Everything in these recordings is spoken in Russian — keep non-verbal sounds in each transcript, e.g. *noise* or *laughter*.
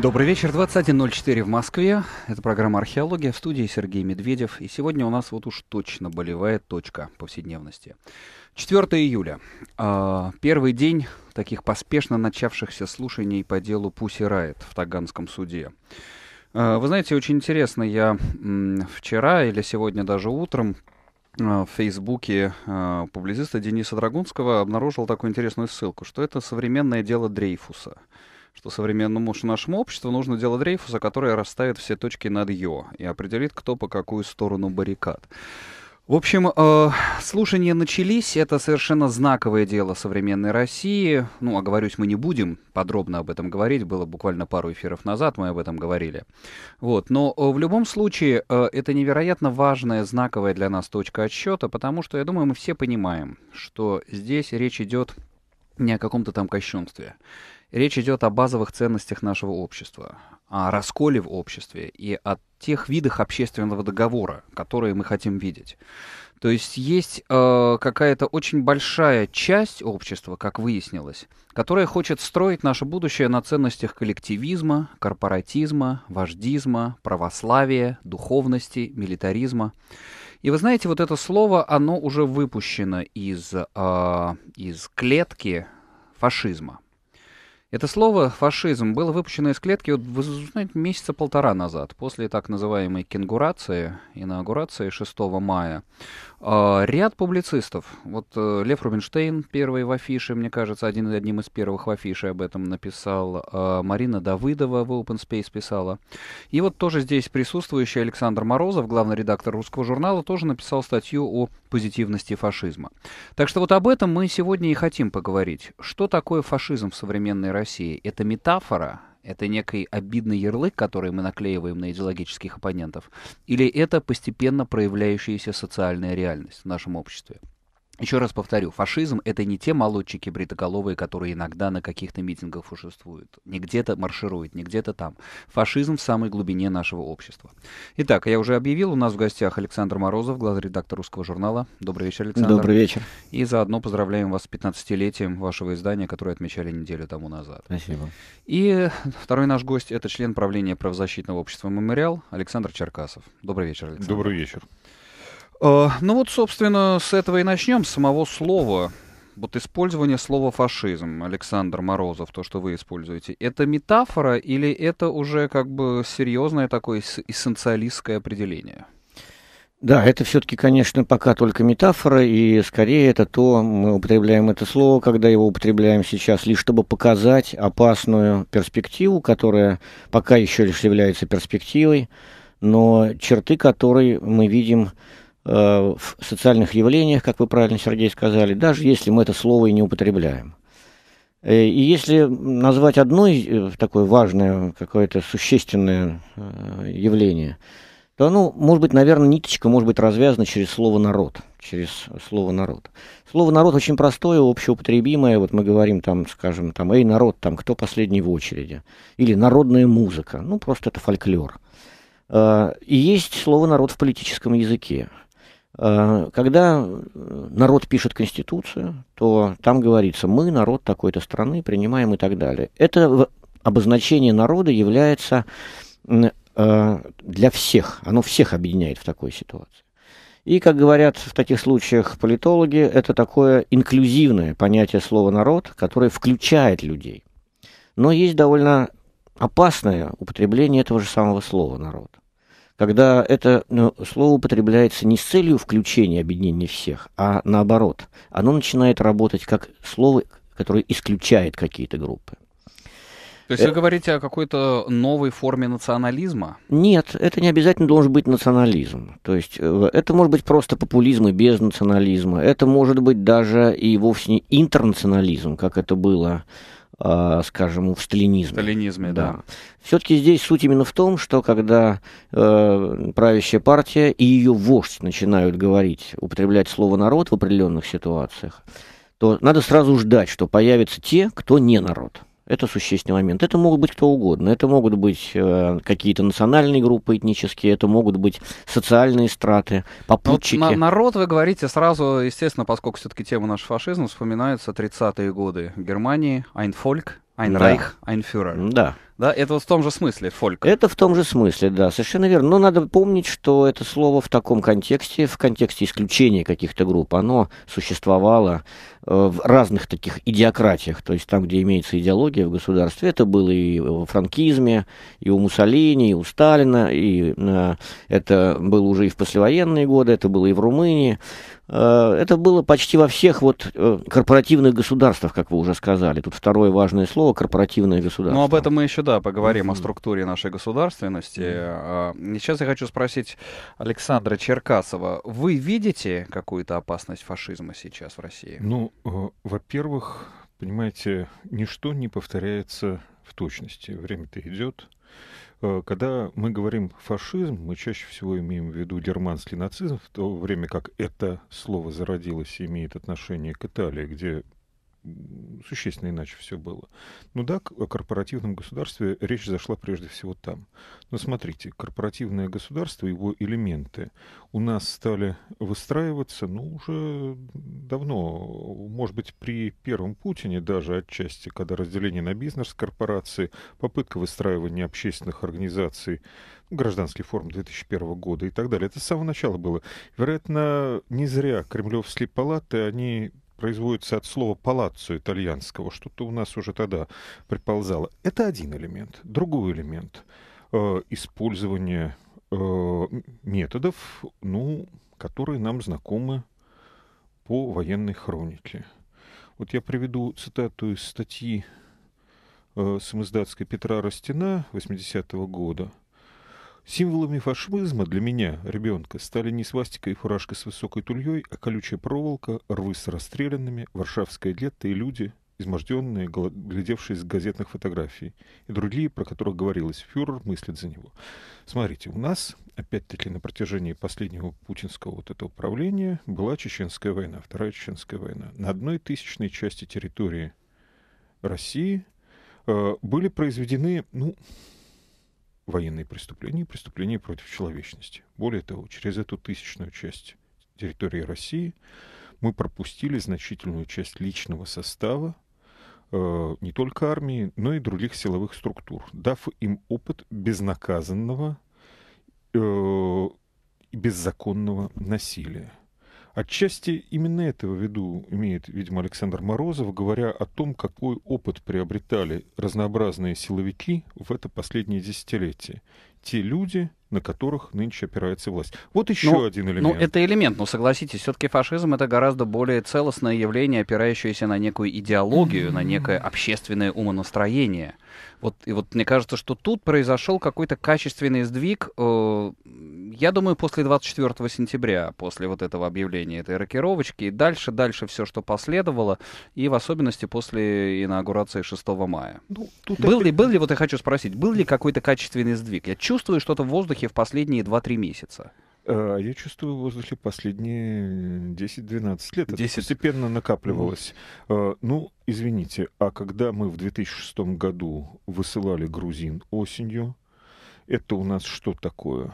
Добрый вечер, 21.04 в Москве. Это программа «Археология» в студии Сергей Медведев. И сегодня у нас вот уж точно болевая точка повседневности. 4 июля. А, первый день таких поспешно начавшихся слушаний по делу Пуси Райт в Таганском суде. А, вы знаете, очень интересно, я вчера или сегодня даже утром а, в Фейсбуке публициста Дениса Драгунского обнаружил такую интересную ссылку, что это современное дело Дрейфуса – что современному нашему обществу нужно дело Дрейфуса, которое расставит все точки над «ё» и определит, кто по какую сторону баррикад. В общем, э, слушания начались. Это совершенно знаковое дело современной России. Ну, оговорюсь, мы не будем подробно об этом говорить. Было буквально пару эфиров назад мы об этом говорили. Вот. Но э, в любом случае, э, это невероятно важная, знаковая для нас точка отсчета, потому что, я думаю, мы все понимаем, что здесь речь идет не о каком-то там кощунстве. Речь идет о базовых ценностях нашего общества, о расколе в обществе и о тех видах общественного договора, которые мы хотим видеть. То есть есть э, какая-то очень большая часть общества, как выяснилось, которая хочет строить наше будущее на ценностях коллективизма, корпоратизма, вождизма, православия, духовности, милитаризма. И вы знаете, вот это слово, оно уже выпущено из, э, из клетки фашизма. Это слово «фашизм» было выпущено из клетки вот, знаете, месяца полтора назад, после так называемой кенгурации, инаугурации 6 мая. Э, ряд публицистов, вот э, Лев Рубинштейн первый в афише, мне кажется, один, одним из первых в афише об этом написал, э, Марина Давыдова в Open Space писала. И вот тоже здесь присутствующий Александр Морозов, главный редактор русского журнала, тоже написал статью о позитивности фашизма. Так что вот об этом мы сегодня и хотим поговорить. Что такое фашизм в современной России, это метафора, это некий обидный ярлык, который мы наклеиваем на идеологических оппонентов, или это постепенно проявляющаяся социальная реальность в нашем обществе? Еще раз повторю, фашизм — это не те молодчики бритоголовые, которые иногда на каких-то митингах существуют, не где-то маршируют, не где-то там. Фашизм в самой глубине нашего общества. Итак, я уже объявил, у нас в гостях Александр Морозов, главный редактор русского журнала. Добрый вечер, Александр. Добрый вечер. И заодно поздравляем вас с 15-летием вашего издания, которое отмечали неделю тому назад. Спасибо. И второй наш гость — это член правления правозащитного общества «Мемориал» Александр Черкасов. Добрый вечер, Александр. Добрый вечер. Э, ну вот, собственно, с этого и начнем, с самого слова. Вот использование слова фашизм, Александр Морозов, то, что вы используете, это метафора или это уже как бы серьезное такое эссенциалистское определение? Да, это все-таки, конечно, пока только метафора, и скорее это то, мы употребляем это слово, когда его употребляем сейчас, лишь чтобы показать опасную перспективу, которая пока еще лишь является перспективой, но черты которой мы видим Э, в социальных явлениях, как вы правильно, Сергей, сказали, даже если мы это слово и не употребляем. Э, и если назвать одно э, такое важное, какое-то существенное явление, то оно, может быть, наверное, ниточка может быть развязана через слово «народ», через слово «народ». Слово «народ» очень простое, общеупотребимое. Вот мы говорим там, скажем, там, «Эй, народ, там, кто последний в очереди?» Или «народная музыка». Ну, просто это фольклор. И есть слово «народ» в политическом языке – Э, когда э, народ пишет Конституцию, то там говорится, мы, народ такой-то страны, принимаем и так далее. Это обозначение народа является э, для всех, оно всех объединяет в такой ситуации. И, как говорят в таких случаях политологи, это такое инклюзивное понятие слова «народ», которое включает людей. Но есть довольно опасное употребление этого же самого слова «народ» когда это ну, слово употребляется не с целью включения объединения всех, а наоборот. Оно начинает работать как слово, которое исключает какие-то группы. То есть вы э, говорите о какой-то новой форме национализма? Нет, это не обязательно должен быть национализм. То есть э, это может быть просто популизм и без национализма. Это может быть даже и вовсе не интернационализм, как это было а, скажем, в сталинизме. В сталинизме, да. да. Все-таки здесь суть именно в том, что когда э, правящая партия и ее вождь начинают говорить, употреблять слово народ в определенных ситуациях, то надо сразу ждать, что появятся те, кто не народ. Это существенный момент. Это могут быть кто угодно. Это могут быть э, какие-то национальные группы этнические, это могут быть социальные страты, ну, попутчики. Вот на народ, вы говорите, сразу, естественно, поскольку все-таки тема наш фашизм, вспоминаются 30-е годы Германии, Айнфольк, Айнрайх, да. Айнфюрер. Да. Да, это вот в том же смысле, фольк. Это в том же смысле, да, совершенно верно. Но надо помнить, что это слово в таком контексте, в контексте исключения каких-то групп, оно существовало Э, в разных таких идиократиях, то есть там, где имеется идеология в государстве. Это было и в франкизме, и у Муссолини, и у Сталина, и э, это было уже и в послевоенные годы, это было и в Румынии. Э, это было почти во всех вот корпоративных государствах, как вы уже сказали. Тут второе важное слово – корпоративное государство. Ну, об этом мы еще, да, поговорим, mm-hmm. о структуре нашей государственности. Mm-hmm. Сейчас я хочу спросить Александра Черкасова. Вы видите какую-то опасность фашизма сейчас в России? Ну, Э, во-первых, понимаете, ничто не повторяется в точности. Время-то идет. Э, когда мы говорим фашизм, мы чаще всего имеем в виду германский нацизм, в то время как это слово зародилось и имеет отношение к Италии, где существенно иначе все было. Ну да, о корпоративном государстве речь зашла прежде всего там. Но смотрите, корпоративное государство, его элементы у нас стали выстраиваться, ну, уже давно. Может быть, при первом Путине даже отчасти, когда разделение на бизнес, корпорации, попытка выстраивания общественных организаций, гражданский форум 2001 года и так далее. Это с самого начала было. Вероятно, не зря кремлевские палаты, они производится от слова «палаццо» итальянского, что-то у нас уже тогда приползало. Это один элемент. Другой элемент э, — использование э, методов, ну, которые нам знакомы по военной хронике. Вот я приведу цитату из статьи э, самоздатской Петра Растина 80-го года — Символами фашизма для меня, ребенка, стали не свастика и фуражка с высокой тульей, а колючая проволока, рвы с расстрелянными, варшавское лето и люди, изможденные, глядевшие из газетных фотографий, и другие, про которых говорилось, фюрер мыслит за него. Смотрите, у нас, опять-таки, на протяжении последнего путинского вот этого правления была Чеченская война, Вторая Чеченская война. На одной тысячной части территории России э, были произведены, ну, военные преступления и преступления против человечности. Более того, через эту тысячную часть территории России мы пропустили значительную часть личного состава э, не только армии, но и других силовых структур, дав им опыт безнаказанного э, и э, беззаконного насилия. Отчасти именно этого в виду имеет, видимо, Александр Морозов, говоря о том, какой опыт приобретали разнообразные силовики в это последнее десятилетие. Те люди, на которых нынче опирается власть. Вот еще ну, один элемент. Ну, это элемент, но согласитесь, все-таки фашизм это гораздо более целостное явление, опирающееся на некую идеологию, на некое общественное умонастроение. Вот, и вот мне кажется, что тут произошел какой-то качественный сдвиг э, я думаю, после 24 сентября, после вот этого объявления этой рокировочки, и дальше, дальше все, что последовало, и в особенности после инаугурации 6 мая. Ну, тут был, это... ли, был ли, вот я хочу спросить, был ли какой-то качественный сдвиг? Я чувствую что-то в воздухе в последние 2-3 месяца. Э, я чувствую в воздухе последние 10-12 лет. 10. Это постепенно накапливалось. Э, ну, извините, а когда мы в 2006 году высылали грузин осенью, это у нас что такое?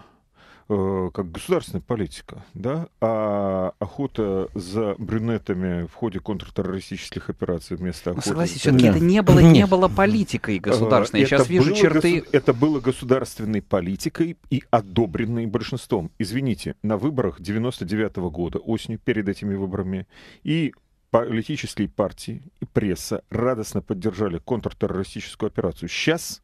Э, как государственная политика, да, а охота за брюнетами в ходе контртеррористических операций вместо охоты... Ну, согласись, все-таки да. это не было, не было политикой э, государственной. Я это сейчас вижу черты... Госу... Это было государственной политикой и одобренной большинством. Извините, на выборах 99 года, осенью, перед этими выборами, и политические партии, и пресса радостно поддержали контртеррористическую операцию. Сейчас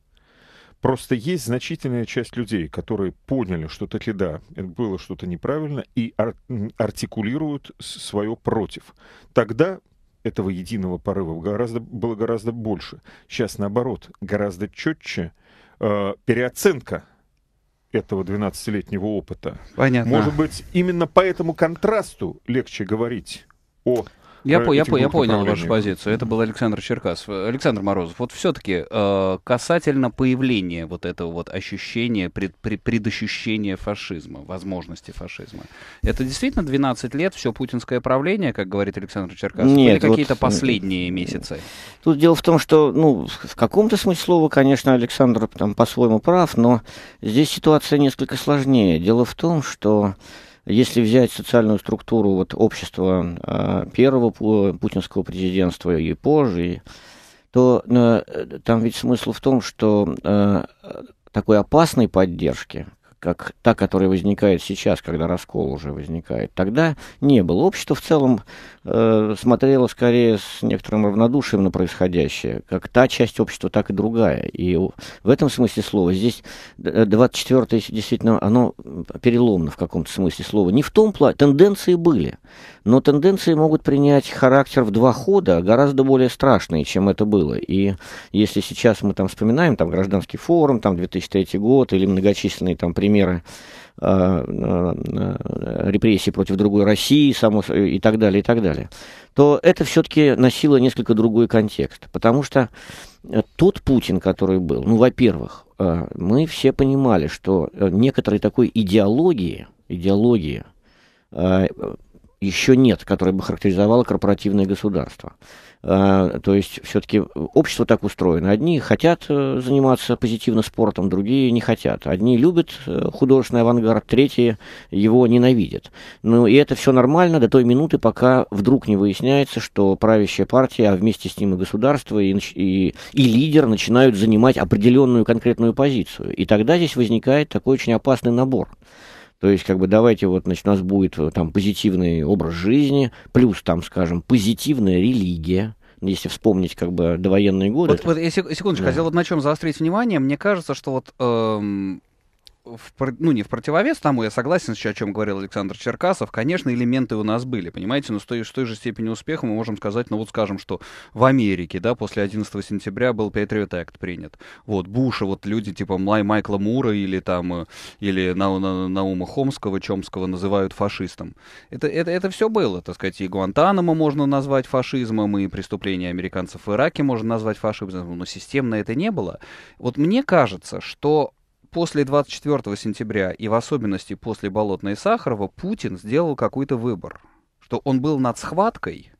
Просто есть значительная часть людей, которые поняли, что таки да, это было что-то неправильно, и ар- артикулируют свое против. Тогда этого единого порыва гораздо, было гораздо больше. Сейчас, наоборот, гораздо четче э, переоценка этого 12-летнего опыта. Понятно. Может быть, именно по этому контрасту легче говорить о я, по, я, по, я понял вашу позицию. Это был Александр Черкасов. Э, Александр Морозов, вот все-таки э, касательно появления вот этого вот ощущения, пред, пред, предощущения фашизма, возможности фашизма. Это действительно 12 лет, все путинское правление, как говорит Александр Черкасов, Нет, или какие-то последние месяцы? Тут дело в том, что, ну, в каком-то смысле слова, конечно, Александр там по-своему прав, но здесь ситуация несколько сложнее. Дело в том, что если взять социальную структуру вот, общества а, первого путинского президентства и позже, то э, там ведь смысл в том, что э, такой опасной поддержки, как та, которая возникает сейчас, когда раскол уже возникает, тогда не было. Общество в целом Э, смотрела скорее с некоторым равнодушием на происходящее, как та часть общества, так и другая. И в этом смысле слова здесь 24-е э, действительно, оно переломно в каком-то смысле слова. Не в том плане, тенденции были, но тенденции могут принять характер в два хода, а гораздо более страшные, чем это было. И если сейчас мы там вспоминаем там гражданский форум, там 2003 год или многочисленные там примеры Э, э, репрессии против другой России само, и так далее, и так далее, то это все-таки носило несколько другой контекст. Потому что э, тот Путин, который был, ну, во-первых, мы все понимали, что некоторой такой идеологии, идеологии еще нет, которая бы характеризовала корпоративное государство. А, то есть все-таки общество так устроено. Одни хотят э, заниматься позитивно спортом, другие не хотят. Одни любят э, художественный авангард, третьи его ненавидят. Ну и это все нормально до той минуты, пока вдруг не выясняется, что правящая партия, а вместе с ним и государство, и, и, и лидер начинают занимать определенную конкретную позицию. И тогда здесь возникает такой очень опасный набор. То есть, как бы, давайте вот, значит, у нас будет э, там позитивный образ жизни, плюс там, скажем, позитивная религия, если вспомнить как бы довоенные годы. Вот, вот я секундочку, да. хотел вот на чем заострить внимание. Мне кажется, что вот эм, в, ну, не в противовес тому, я согласен еще, о чем говорил Александр Черкасов, конечно, элементы у нас были, понимаете, но с той, с той же степени успеха мы можем сказать, ну вот скажем, что в Америке, да, после 11 сентября был Patriot Act принят, вот, Буша, вот люди типа Май, Майкла Мура или там, э, или на, на, Наума Хомского, Чомского называют фашистом. Это, это, это все было, так сказать, и Гуантанамо можно назвать фашизмом, и преступления американцев в Ираке можно назвать фашизмом, но системно это не было. Вот мне кажется, что после 24 сентября и в особенности после Болотной и Сахарова Путин сделал какой-то выбор, что он был над схваткой,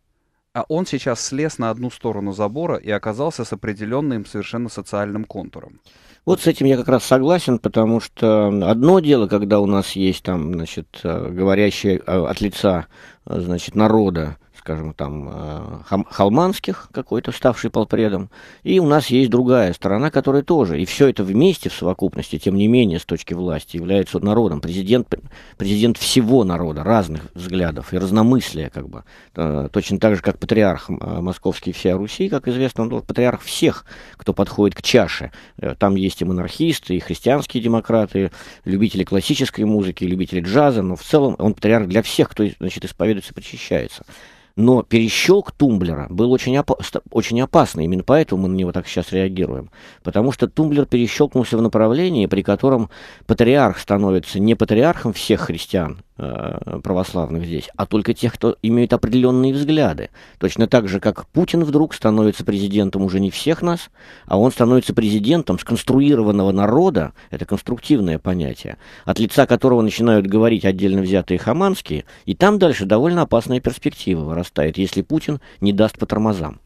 а он сейчас слез на одну сторону забора и оказался с определенным совершенно социальным контуром. Вот с этим я как раз согласен, потому что одно дело, когда у нас есть там, значит, э, говорящие э, от лица, э, значит, народа скажем, там э, Холманских какой-то, ставший полпредом. И у нас есть другая сторона, которая тоже. И все это вместе в совокупности, тем не менее, с точки власти, является народом. Президент, президент всего народа, разных взглядов и разномыслия, как бы. Э, точно так же, как патриарх э, московский всея Руси, как известно, он патриарх всех, кто подходит к чаше. Там есть и монархисты, и христианские демократы, любители классической музыки, любители джаза, но в целом он патриарх для всех, кто значит, исповедуется, причащается. Но перещелк тумблера был очень, опа- очень опасный, именно поэтому мы на него так сейчас реагируем. Потому что тумблер перещелкнулся в направлении, при котором патриарх становится не патриархом всех христиан, Э, православных здесь, а только тех, кто имеет определенные взгляды. Точно так же, как Путин вдруг становится президентом уже не всех нас, а он становится президентом сконструированного народа, это конструктивное понятие, от лица которого начинают говорить отдельно взятые хаманские, и там дальше довольно опасная перспектива вырастает, если Путин не даст по тормозам.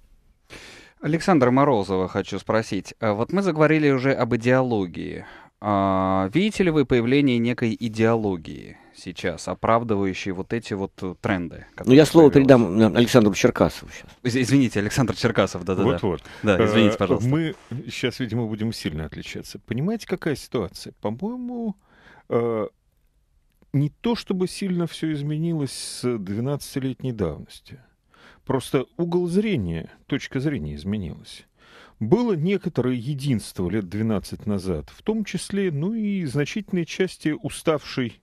Александра Морозова хочу спросить. Э, вот мы заговорили уже об идеологии. А, видите ли вы появление некой идеологии? сейчас, оправдывающие вот эти вот э, тренды. Ну, я слово передам э, Александру Черкасову сейчас. Извините, Александр Черкасов, да-да-да. Вот-вот. Да, э, извините, пожалуйста. Мы сейчас, видимо, будем сильно отличаться. Понимаете, какая ситуация? По-моему, не то чтобы сильно все изменилось с 12-летней давности. Просто угол зрения, точка зрения изменилась. Было некоторое единство лет 12 назад, в том числе, ну и значительной части уставшей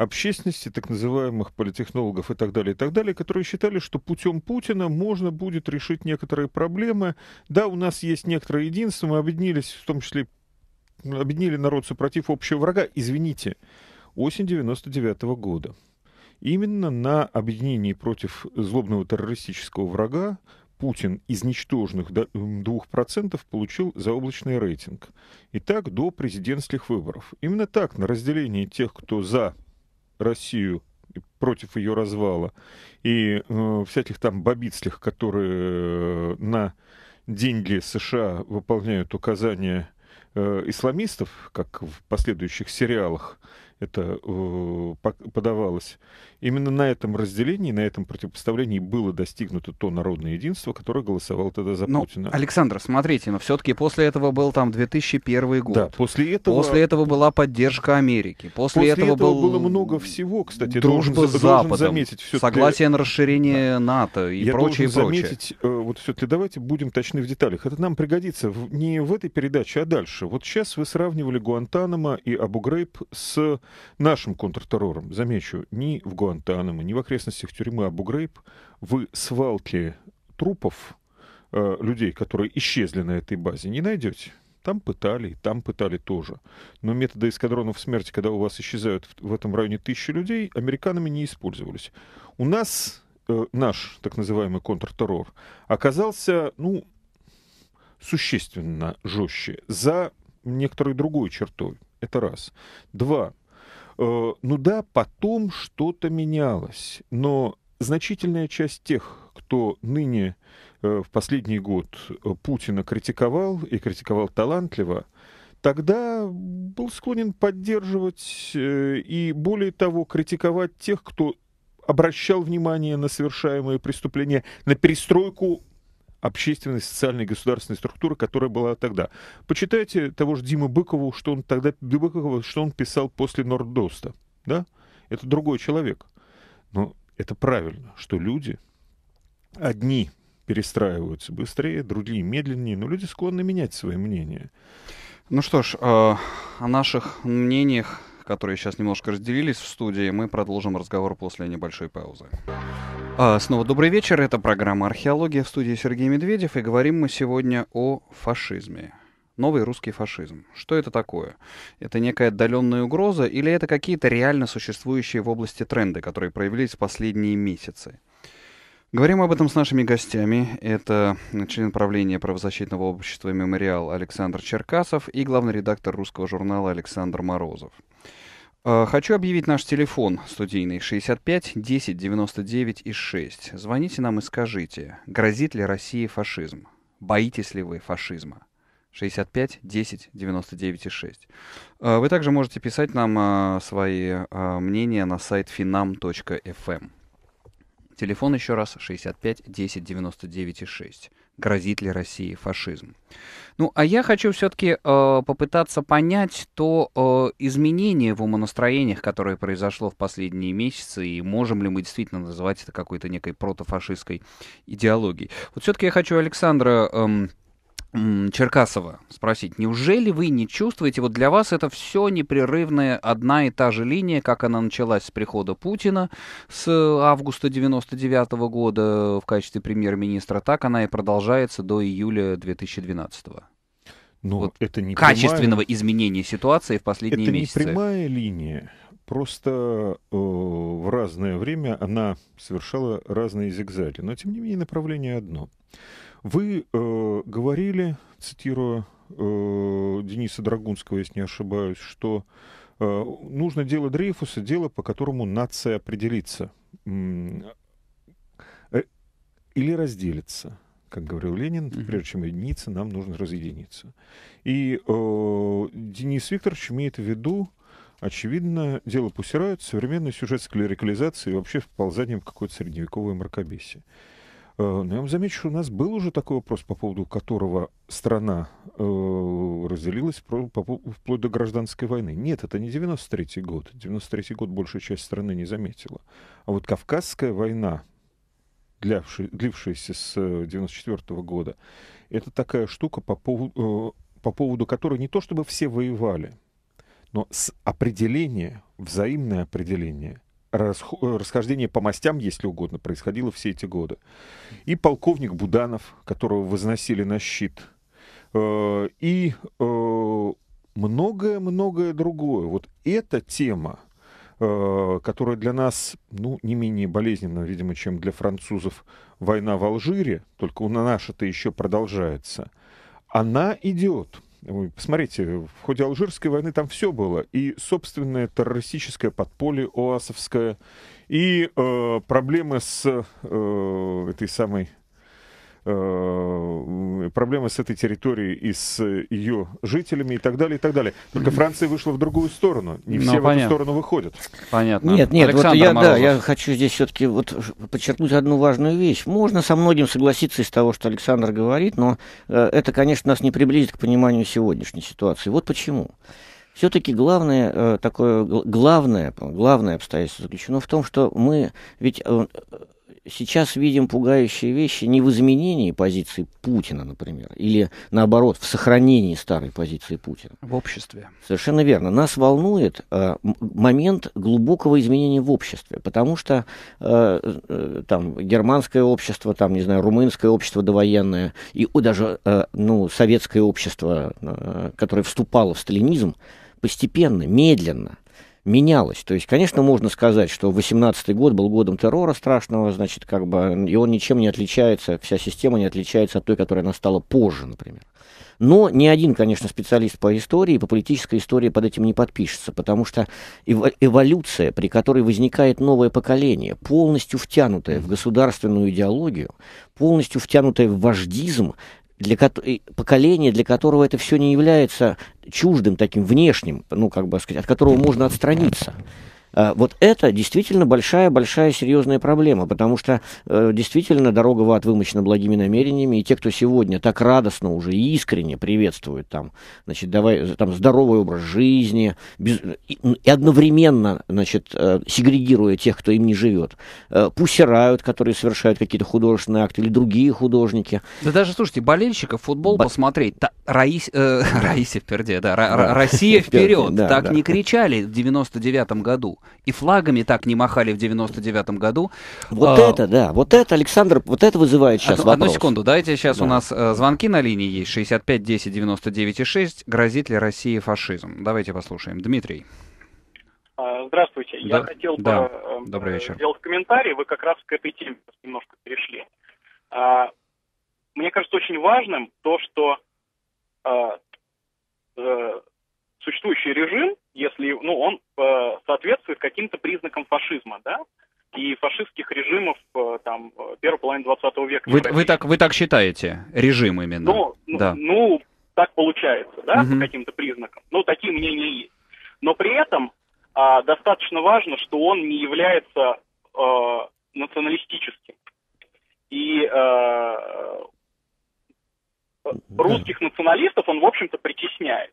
общественности, так называемых политтехнологов и так далее, и так далее, которые считали, что путем Путина можно будет решить некоторые проблемы. Да, у нас есть некоторое единство, мы объединились, в том числе объединили народ сопротив общего врага. Извините, осень 99 -го года. Именно на объединении против злобного террористического врага Путин из ничтожных 2% получил заоблачный рейтинг. И так до президентских выборов. Именно так на разделении тех, кто за Россию против ее развала и э, всяких там бобицлих, которые э, на деньги США выполняют указания э, исламистов, как в последующих сериалах это э, подавалось, Именно на этом разделении, на этом противопоставлении было достигнуто то народное единство, которое голосовало тогда за но, ну, Путина. Александр, смотрите, но все-таки после этого был там 2001 год. Да, после этого... После этого была поддержка Америки. После, после этого, этого был... было много всего, кстати. Дружба должен, с Западом. Заметить, согласие на расширение да. НАТО и Я прочее, должен прочее. заметить, э, вот все-таки давайте будем точны в деталях. Это нам пригодится не в этой передаче, а дальше. Вот сейчас вы сравнивали Гуантанамо и Абу Грейб с нашим контртеррором. Замечу, не в Гуантанамо Гуантанамо, ни в окрестностях тюрьмы Абу-Грейб вы свалки трупов э, людей, которые исчезли на этой базе, не найдете. Там пытали, и там пытали тоже. Но методы эскадронов смерти, когда у вас исчезают в этом районе тысячи людей, американами не использовались. У нас э, наш так называемый контртеррор оказался, ну, существенно жестче за некоторой другой чертой. Это раз. Два. Э, ну да, потом что-то менялось, но значительная часть тех, кто ныне э, в последний год э, Путина критиковал и критиковал талантливо, тогда был склонен поддерживать и, более того, критиковать тех, кто обращал внимание на совершаемые преступления, на перестройку общественной, социальной, государственной структуры, которая была тогда. Почитайте того же Димы Быкова, что он тогда Быкова, что он писал после Нордоста. Да? Это другой человек. Но это правильно, что люди одни перестраиваются быстрее, другие медленнее, но люди склонны менять свои мнения. Ну что ж, э, о наших мнениях которые сейчас немножко разделились в студии. Мы продолжим разговор после небольшой паузы. А, снова добрый вечер. Это программа «Археология» в студии Сергей Медведев. И говорим мы сегодня о фашизме. Новый русский фашизм. Что это такое? Это некая отдаленная угроза или это какие-то реально существующие в области тренды, которые проявились в последние месяцы? Говорим об этом с нашими гостями. Это член правления правозащитного общества «Мемориал» Александр Черкасов и главный редактор русского журнала Александр Морозов. Э, хочу объявить наш телефон студийный 65 10 99 и 6. Звоните нам и скажите, грозит ли России фашизм? Боитесь ли вы фашизма? 65 10 99 и 6. Э, вы также можете писать нам э, свои мнения на сайт finam.fm. Эм. Телефон еще раз 65 10 99 и 6 грозит ли России фашизм. Ну, а я хочу все-таки э, попытаться понять то э, изменение в умонастроениях, которое произошло в последние месяцы, и можем ли мы действительно называть это какой-то некой протофашистской идеологией. Вот все-таки я хочу Александра... Э, Черкасова спросить, неужели вы не чувствуете, вот для вас это все непрерывная одна и та же линия, как она началась с прихода Путина с э, августа 99 -го года в качестве премьер-министра, так она и продолжается до июля 2012 -го. Но вот это не качественного прямая... изменения ситуации в последние это месяцы. Это не прямая линия, просто э, в разное время она совершала разные зигзаги, но тем не менее направление одно — вы э, говорили, цитируя э, Дениса Драгунского, если не ошибаюсь, что э, нужно дело Дрейфуса, дело, по которому нация определится э, или разделится. Как говорил Ленин, mm-hmm. прежде чем единиться, нам нужно разъединиться. И э, Денис Викторович имеет в виду, очевидно, дело пусирают современный сюжет склерикализации и вообще вползанием в какое-то средневековое мракобесие. Э, но ну, я вам замечу, что у нас был уже такой вопрос, по поводу которого страна э, разделилась по, вплоть до гражданской войны. Нет, это не 93-й год. 93-й год большая часть страны не заметила. А вот Кавказская война, длившая, длившаяся с 94 э, -го года, это такая штука, по поводу, по поводу которой не то чтобы все воевали, но с определения, взаимное определение – расхождение по мастям, если угодно, происходило все эти годы. И полковник Буданов, которого возносили на щит, э, и э, многое-многое другое. Вот эта тема, э, которая для нас, ну, не менее болезненна, видимо, чем для французов война в Алжире, только у наша это еще продолжается, она идет. Ой, посмотрите, в ходе Алжирской войны там все было. И собственное террористическое подполье ОАСовское, и э, проблемы с э, этой самой Э, проблемы с этой территорией и с ее жителями и так далее, и так далее. Только Франция вышла в другую сторону. Не ну, все ну, в эту сторону выходят. Понятно. Нет, нет, вот я, да, я хочу здесь все-таки вот подчеркнуть одну важную вещь. Можно со многим согласиться из того, что Александр говорит, но э, это, конечно, нас не приблизит к пониманию сегодняшней ситуации. Вот почему. Все-таки главное, э, такое, главное, главное обстоятельство заключено в том, что мы ведь э, сейчас видим пугающие вещи не в изменении позиции Путина, например, или наоборот, в сохранении старой позиции Путина. В обществе. Совершенно верно. Нас волнует э, момент глубокого изменения в обществе, потому что э, э, там германское общество, там, не знаю, румынское общество довоенное, и даже э, ну, советское общество, э, которое вступало в сталинизм, постепенно, медленно менялось. То есть, конечно, можно сказать, что 18-й год был годом террора страшного, значит, как бы, и он ничем не отличается, вся система не отличается от той, которая настала позже, например. Но ни один, конечно, специалист по истории, по политической истории под этим не подпишется, потому что эволюция, при которой возникает новое поколение, полностью втянутое в государственную идеологию, полностью втянутое в вождизм, для ко- поколение, для которого это все не является чуждым таким внешним, ну, как бы сказать, от которого можно отстраниться. Э, вот это действительно большая-большая серьезная проблема, потому что э, действительно дорога в ад вымощена благими намерениями, и те, кто сегодня так радостно уже и искренне приветствует там, значит, давай, э, там, здоровый образ жизни, без, и, и одновременно, значит, сегрегируя тех, кто им не живет, пусирают, которые совершают какие-то художественные акты, или другие художники. Да даже, слушайте, болельщиков футбол Бо... посмотреть, та, Раис, э, *laughs* Раисе впереди, да, Ра, да. Россия вперед, так не кричали в 99-м году. И флагами так не махали в 99-м году. Вот а, это, да. Вот это, Александр, вот это вызывает сейчас одну, вопрос. Одну секунду, дайте сейчас да. у нас э, звонки на линии есть. 65 10 99 6. Грозит ли России фашизм? Давайте послушаем. Дмитрий. А, здравствуйте. Да, Я хотел да. бы э, Добрый вечер. сделать комментарий. Вы как раз к этой теме немножко перешли. А, мне кажется очень важным то, что а, э, существующий режим если, ну, он э, соответствует каким-то признакам фашизма, да, и фашистских режимов э, там э, первой половины 20 века. Вы, вы, так, вы так считаете, режим именно? Ну, ну да. ну так получается, да, угу. каким-то признакам. Ну, такие мнения есть. Но при этом э, достаточно важно, что он не является э, националистическим. И э, русских националистов он, в общем-то, притесняет.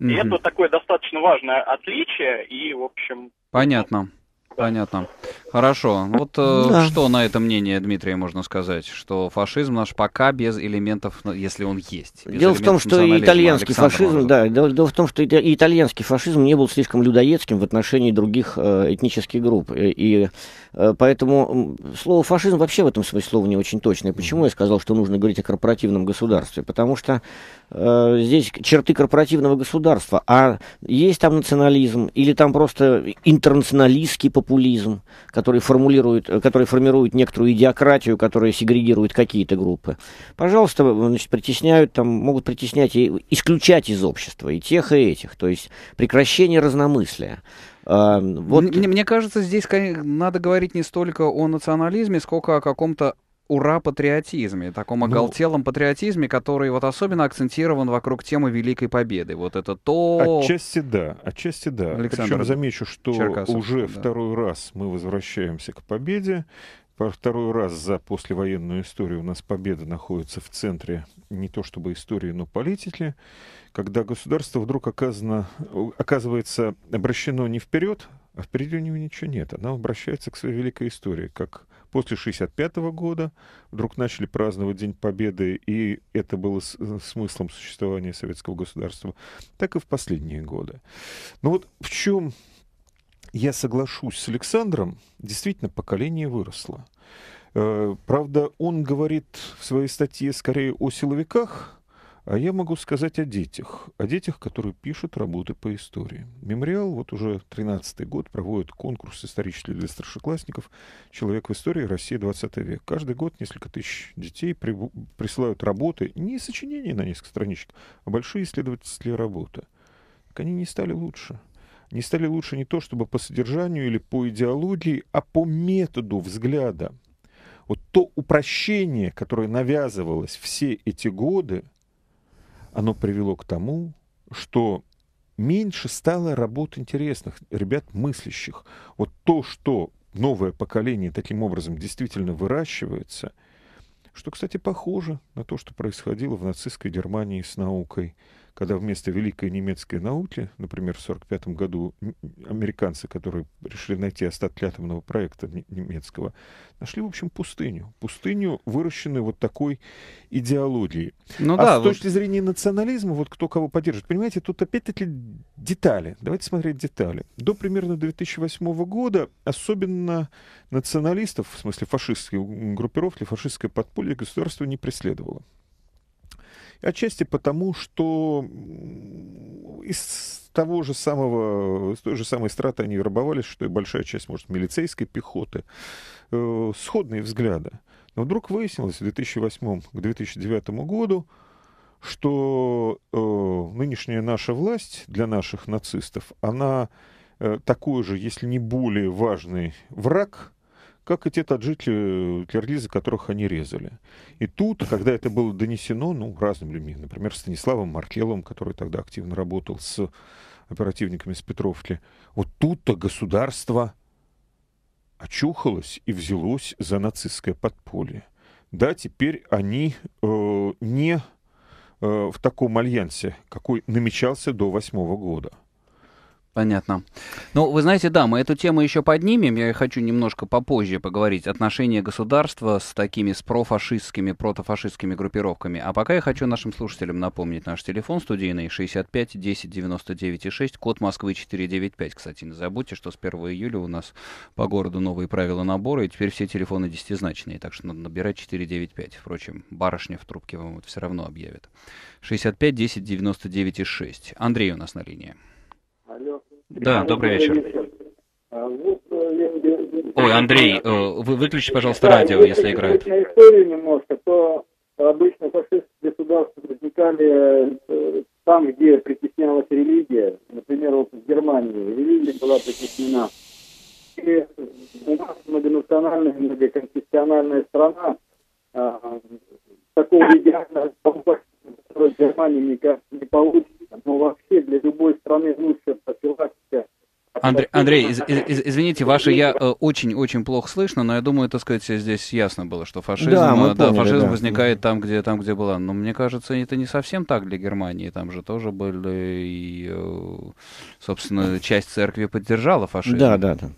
Mm-hmm. И это такое достаточно важное отличие, и, в общем... Понятно. Понятно. Хорошо. Вот э, да. что на это мнение Дмитрия можно сказать? Что фашизм наш пока без элементов, ну, если он есть. Дело в том, что итальянский фашизм, да, дело, в том, что итальянский фашизм не был слишком людоедским в отношении других э, этнических групп. Э, и э, поэтому слово фашизм вообще в этом смысле слово не очень точное. Почему я сказал, что нужно говорить о корпоративном государстве? Потому что э, здесь черты корпоративного государства, а есть там национализм или там просто интернационалистский популизм, которые формулируют, э, которые формируют некоторую идиократию, которая сегрегирует какие-то группы. Пожалуйста, значит, притесняют, там, могут притеснять и исключать из общества и тех, и этих. То есть прекращение разномыслия. А, вот. Мне, мне кажется, здесь надо говорить не столько о национализме, сколько о каком-то ура-патриотизме, таком ну, оголтелом ну, патриотизме, который вот особенно акцентирован вокруг темы Великой Победы. Вот это то... Отчасти да, отчасти да. Александр Причем замечу, что Черкасов, уже да. второй раз мы возвращаемся к победе. второй раз за послевоенную историю у нас победа находится в центре не то чтобы истории, но политики, когда государство вдруг оказано, оказывается обращено не вперед, а впереди у него ничего нет. Она обращается к своей великой истории, как После 1965 года вдруг начали праздновать День Победы, и это было с э, смыслом существования советского государства, так и в последние годы. Но ну вот в чем я соглашусь с Александром, действительно, поколение выросло. Э, правда, он говорит в своей статье скорее о силовиках, а я могу сказать о детях, о детях, которые пишут работы по истории. Мемориал вот уже 13-й год проводит конкурс исторический для старшеклассников «Человек в истории. Россия. 20 век». Каждый год несколько тысяч детей при... присылают работы, не сочинения на несколько страничек, а большие исследовательские работы. Так они не стали лучше. Не стали лучше не то чтобы по содержанию или по идеологии, а по методу взгляда. Вот то упрощение, которое навязывалось все эти годы – оно привело к тому, что меньше стало работ интересных, ребят мыслящих. Вот то, что новое поколение таким образом действительно выращивается, что, кстати, похоже на то, что происходило в нацистской Германии с наукой – когда вместо великой немецкой науки, например, в 1945 году американцы, которые решили найти остатки атомного проекта немецкого, нашли, в общем, пустыню. Пустыню, выращенную вот такой идеологией. Ну, а да, с точки вот... зрения национализма, вот кто кого поддержит, понимаете, тут опять-таки детали. Давайте смотреть детали. До примерно 2008 года особенно националистов, в смысле фашистских группировки, фашистское подполье государство не преследовало. Отчасти потому, что из того же самого, с той же самой страты они вербовались, что и большая часть, может, милицейской пехоты. Э, сходные взгляды. Но вдруг выяснилось в 2008 к 2009 году, что э, нынешняя наша власть для наших нацистов, она э, такой же, если не более важный враг, как и те таджики, э, киргизы, которых они резали. И тут, когда это было донесено, ну, разным людьми, например, Станиславом Маркеловым, который тогда активно работал с оперативниками с Петровки, вот тут-то государство очухалось и взялось за нацистское подполье. Да, теперь они э, не э, в таком альянсе, какой намечался до восьмого года – Понятно. Ну, вы знаете, да, мы эту тему еще поднимем. Я хочу немножко попозже поговорить. Отношения государства с такими с профашистскими, протофашистскими группировками. А пока я хочу нашим слушателям напомнить наш телефон студийный 65 10 99 6, код Москвы 495. Кстати, не забудьте, что с 1 июля у нас по городу новые правила набора, и теперь все телефоны десятизначные, так что надо набирать 495. Впрочем, барышня в трубке вам это все равно объявит. 65 10 99 6. Андрей у нас на линии. Алло. Да, добрый вечер. А, э, Ой, Андрей, э, вы выключите, пожалуйста, радио, если, играет. На историю немножко, то обычно фашистские государства возникали э, там, где притеснялась религия. Например, вот в Германии религия была притеснена. И у нас многонациональная, многоконфессиональная страна а, такого идеального которую Германия, мне кажется, не получится. Но вообще для любой страны лучшая профилактика Андрей, Андрей из, из, извините, ваше я э, очень-очень плохо слышно, но я думаю, так сказать, здесь ясно было, что фашизм, да, э, поняли, да, фашизм да. возникает там, где там, где была. Но мне кажется, это не совсем так для Германии. Там же тоже были, и, э, собственно, часть церкви поддержала фашизм. Да, да, да.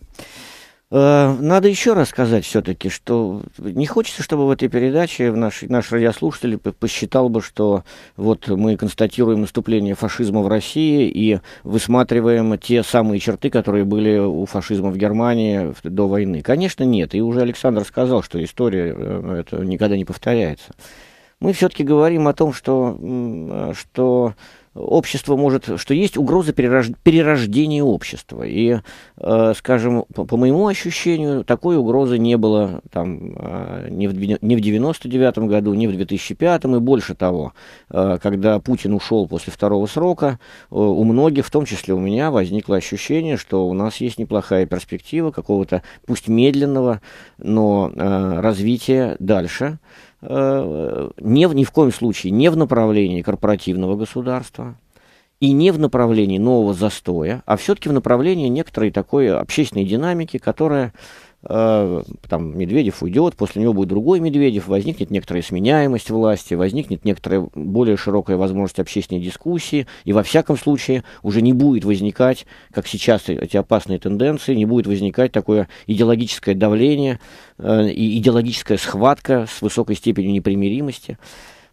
Э, надо еще раз сказать все-таки, что не хочется, чтобы в этой передаче наш, наш радиослушатель посчитал бы, что вот мы констатируем наступление фашизма в России и высматриваем те самые черты, которые были у фашизма в Германии до войны. Конечно, нет. И уже Александр сказал, что история э, это никогда не повторяется. Мы все-таки говорим о том, что, э, что общество может, что есть угроза перерож... перерождения общества. И, э, скажем, по, по моему ощущению, такой угрозы не было там э, ни в, ни в 99 году, ни в 2005, и больше того, э, когда Путин ушел после второго срока, э, у многих, в том числе у меня, возникло ощущение, что у нас есть неплохая перспектива какого-то, пусть медленного, но э, развития дальше. Э, не, в ни в коем случае не в направлении корпоративного государства и не в направлении нового застоя, а все-таки в направлении некоторой такой общественной динамики, которая Э, там Медведев уйдет, после него будет другой Медведев, возникнет некоторая сменяемость власти, возникнет некоторая более широкая возможность общественной дискуссии, и во всяком случае уже не будет возникать, как сейчас эти опасные тенденции, не будет возникать такое идеологическое давление э, и идеологическая схватка с высокой степенью непримиримости.